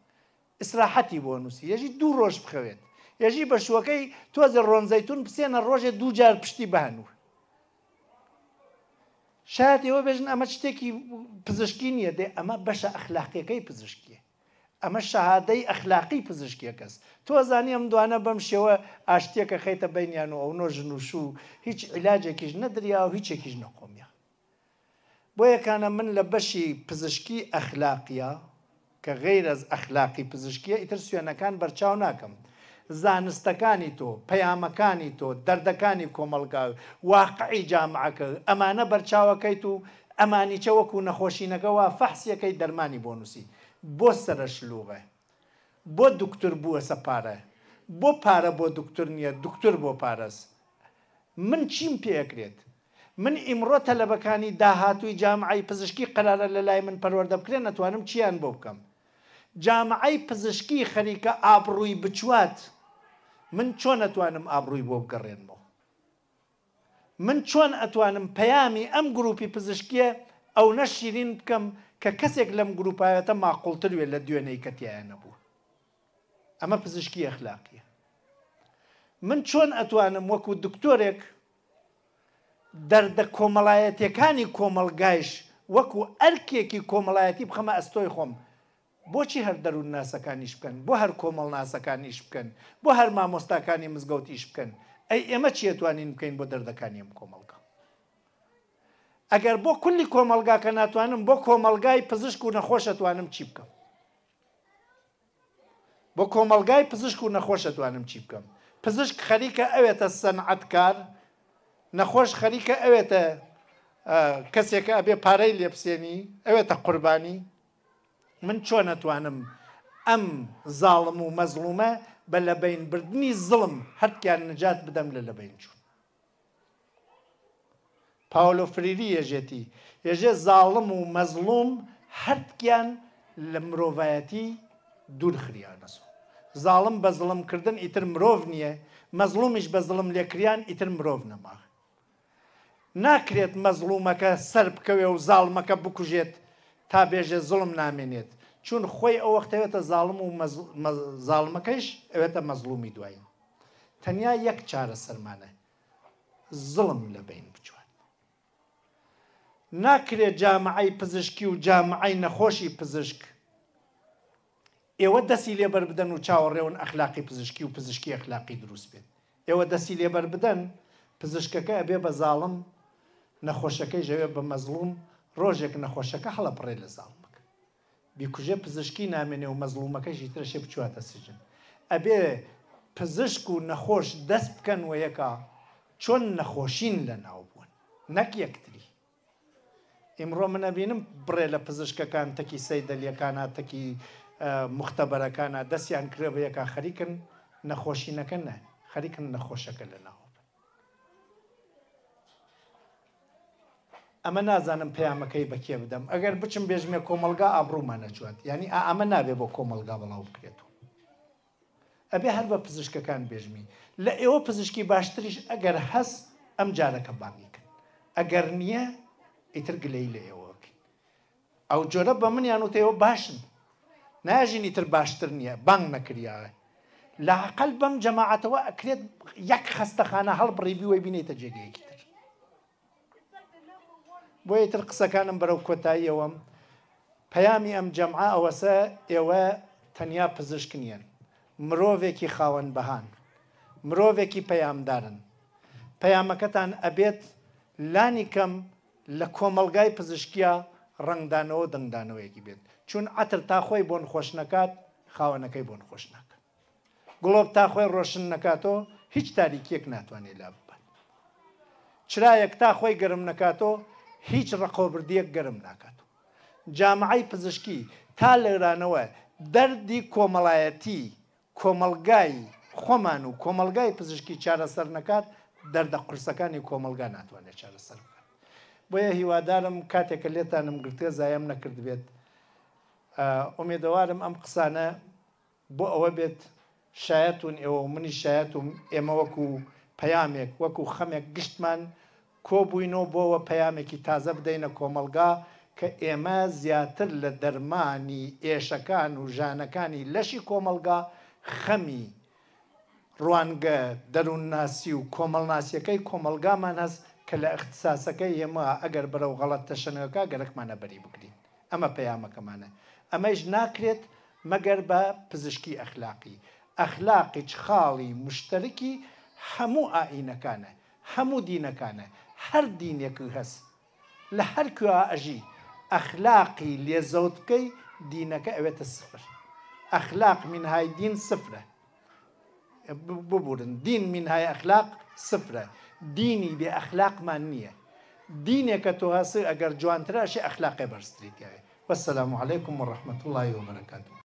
Speaker 1: ئسراحەتی بۆ نووسی یەژی دوو ڕۆژ بخەوێت ێژی بەشوەکەی تۆزە ڕۆنزەیتون پسێنە ڕۆژێ دووجار پشتی بانوور شاید ئێوە بێژن ئەمە شتێکی پزیشکی نییە دێ ئەمە بەشە ئەخلاقیەکەی پزیشکیە ئەمە شەهادەی ئەخلاقی پزیشکیە کەس تۆ زانی ئەم دوانە بەم شێوە ئاشتێکە خەیتە بینیان و ئەو نۆژن و شو هیچ عیلاجێکیش نەدریا و هیچێکیش نەقۆمیا بۆ یەکانە من لە بەشی پزیشکی ئەخلاقیە کە غیرە ئەخلاقی پزیشکیە ئیتر سوێنەکان بەرچاو ناکەم. زانستەکانی تۆ پەیامەکانی تۆ دەردەکانی کۆمەلگاوی واقعی جامعەکە ئەمانە بەرچاوەکەیت و ئەمانی چە وەکو نەخۆشینەکەەوە فەحسیەکەی دەرمانی بۆ نووسی بۆ سەرشلوغێ بۆ دکتور بووە سەپارە بۆ پارە بۆ دکتور نییە دکتور بۆ پارەس من چیم پێکرێت من ئیمڕۆ تەلەبەکانی داهاتووی جامعی پزیشکی قەرارە لە لای من پەروەەردە بکرێن نەتوانم چیان بۆ بکەم جامعی پزیشکی خەریکە ئابڕووی بچوات من چۆن ئەتوانم ئابڕووی بۆ بگەڕێنمەوە من چۆن ئەتوانم پەیامی ئەم گروپی پزیشکیە ئەو نەشیرین بکەم کە کەسێک لەم گروپایەتە ماقولترێت لە دوێنەی کەتیایە نەبوو ئەمە پزیشکی ئەخلاقیە من چۆن ئەتوانم وەکو دکتۆرێک دەردە کۆمەڵایەتەکانی کۆمەلگایش وەکو ئەرکێکی کۆمەڵایەتی بخەمە ئەستۆی خۆم بۆچی هەر دەرون ناسەکانیش بکەن بۆ هەر کۆمەڵ ناسەکانیش بکەن بۆ هەر مامۆستاکانی مزگەوتیش بکەن ئەی ئێمە چیتوانین بکەین بۆ دەردەکانی ئەم کۆمەڵگە ئەگەر بۆ کولی کۆمەلگا کە ناتوانم بۆ کۆمەلگای پزیشک و نەخۆشەتوانم چی بکەم بۆ کۆمەلگای پزیشک و نەخۆشەتوانم چی بکەم پزیشک خەریکە ئەوێتە سەنعەتکار نەخۆش خەریکە ئەوێتە کەسێکە ئەبێ پارەی لێپسێنی ئەوێتە قوربانی من چۆن ئەتوانم ئەم زاڵم و مەزلومە بە لەبین بردننی زڵم هەرکیان نجات بدەم لە لەبین چوون پاولۆ فریری ێژێتی ێژێ زاڵم و مەزلوم هەرتکیان لە مرۆڤایەتی دوورخریانەسوو زاڵم بە زڵمکردن ئیتر مرۆڤ نییە مەزلومیش بە زڵم لێکریان ئیتر مرۆڤ نەما ناکرێت مەزلومەکە سەر بکەوێ و زاڵمەکە بکوژێت تا بێژێ زڵم نامێنێت چون خۆی ئەو وەختەوێتە زاڵم و زاڵمەکەیش ئەوێتە مەزلومی دوایین تەنیا یەک چارە سەرمانە زڵم لە بین بچوات ناکرێت جامعی پزیشکی و جامعی نەخۆشی پزیشک ئێوە دەسی لێبەر بدەن و چاوەڕێون ئەخلاقی پزیشکی و پزیشکی ئەخلاقی دروست بێت ئێوە دەسی لێبەر بدەن پزیشکەکە ئەبێ بە زاڵم نەخۆشەکەی ژەوێ بە مەزلوم ڕۆژێک نەخۆشەکە هەڵەپڕێ لە زاڵمەکە بیکوژە پزیشکی نامێنێ و مەزلومەکەشی ترشێ بچواتە سجن ئەبێ پزیشک و نەخۆش دەست بکەن و یەکە چۆن نەخۆشین لە ناو بوون نەک یەکتری ئیمڕۆ منەبینم بڕێ لە پزیشکەکان تەکی سەیدەلیەکانە تەکی مختبەرەکانە دەستیان کرێ بە یەکە خەریکن نەخۆشینەکە نە خەریکن نەخۆشەکە لە ناو ئەمە نازانم پەیامەکەی بەکێ بدەم ئەگەر بچم بێژمێ کۆمەلگا ئابروومانە چوات ینی ئەمە نابێ بۆ کۆمەلگا بەڵاو بکرێتەوە ئەبێ هەر بە پزیشکەکان بێژمی لە ئێوە پزیشکی باشتریش ئەگەر هەس ئەم جارەکە بانیکن ئەگەر نییە ئیتر گلەی لە ئێوەکەین ئەو جۆرە بە منیان و تێەوە باشن ناژین ئیتر باشتر نییە بانگ نەکریاوە لاقل بەم جەماعەتەوە ئەکرێت یەک خستەخانە هەڵ بڕیبی وی بینێتە جێگەیەکی بۆ یتر قسەکانم بەرەو کۆتاییەوەم پەیامی ئەم جەمعا ئەوەسە ئێوە تەنیا پزیشکنیەن مرۆڤێکی خاوەن بەهان مرۆڤێکی پەیامدارن پەیامەکەتان ئەبێت لانی کەم لە کۆمەلگای پزیشکیا ڕنگدانەوە دەنگدانەوەیەکی بێت چون ئەتر تا خۆی بۆن خۆش نکات خاوەنەکەی بۆن خۆش ناکە گڵۆب تا خۆی ڕۆشن نکاتەوە هیچ تاریکیەک ناتوانێت لا ببات چرایەک تا خۆی گەرم نکاتەوە هیچ ڕقۆبردیەک گەرم ناکات. جامعی پزیشکی تا لێرانەوە دەردی کۆمەڵایەتی کۆمەلگای خۆمان و کۆمەلگای پزیشکی چارەسەر نکات دەردە قرسەکانی کۆمەلگا ناتوانێت چارەسەر بکات. بۆیە هیوادارم کاتێکە لێتانم گرتە زایم نەکرد بێت. ئومێدەوارم ئەم قسانە بۆ ئەوە بێت شایەتون ئێوە منی شایەت و ئێمە وەکو پەیامێک وەکو خەمێک گشتمان، کۆبووینەوە بۆەوە پەیامێکی تازە بدەینە کۆمەلگا کە ئێمە زیاتر لە دەرمانی ئێشەکان و ژانەکانی لەشی کۆمەلگا خەمی ڕوانگە دەروونناسی و کۆمەڵناسیەکەی کۆمەلگامان هەست کە لە اختساسەکەی ئێمە ئەگەر بەرەو غەڵەت تەشنەکە گەرەکمانە بەری بکرین ئەمە پەیامەکەمانە ئەمەش ناکرێت مەگەر بە پزیشکی ئەخلاقی ئەخلاقیچ خاڵی مشتەرەکی هەموو ئاینەکانە هەموو دینەکانە هر هەر دینێکی هەست لە هەر کوێ ئەژی ئەخلاقی لێزەوت بکەی دینەکە ئەوێتە سفر من منهای دین سفرە ببورن دین منهای أخلاق سفرە دینی بێ ئەخلاقمان نییە دینێکە تۆ هەسە ئەگەر جوانتراشی ئەخلاقی بەرزتریتیاوێ وەسەلام عیکم و ڕحمت اللهی وبرەکاتم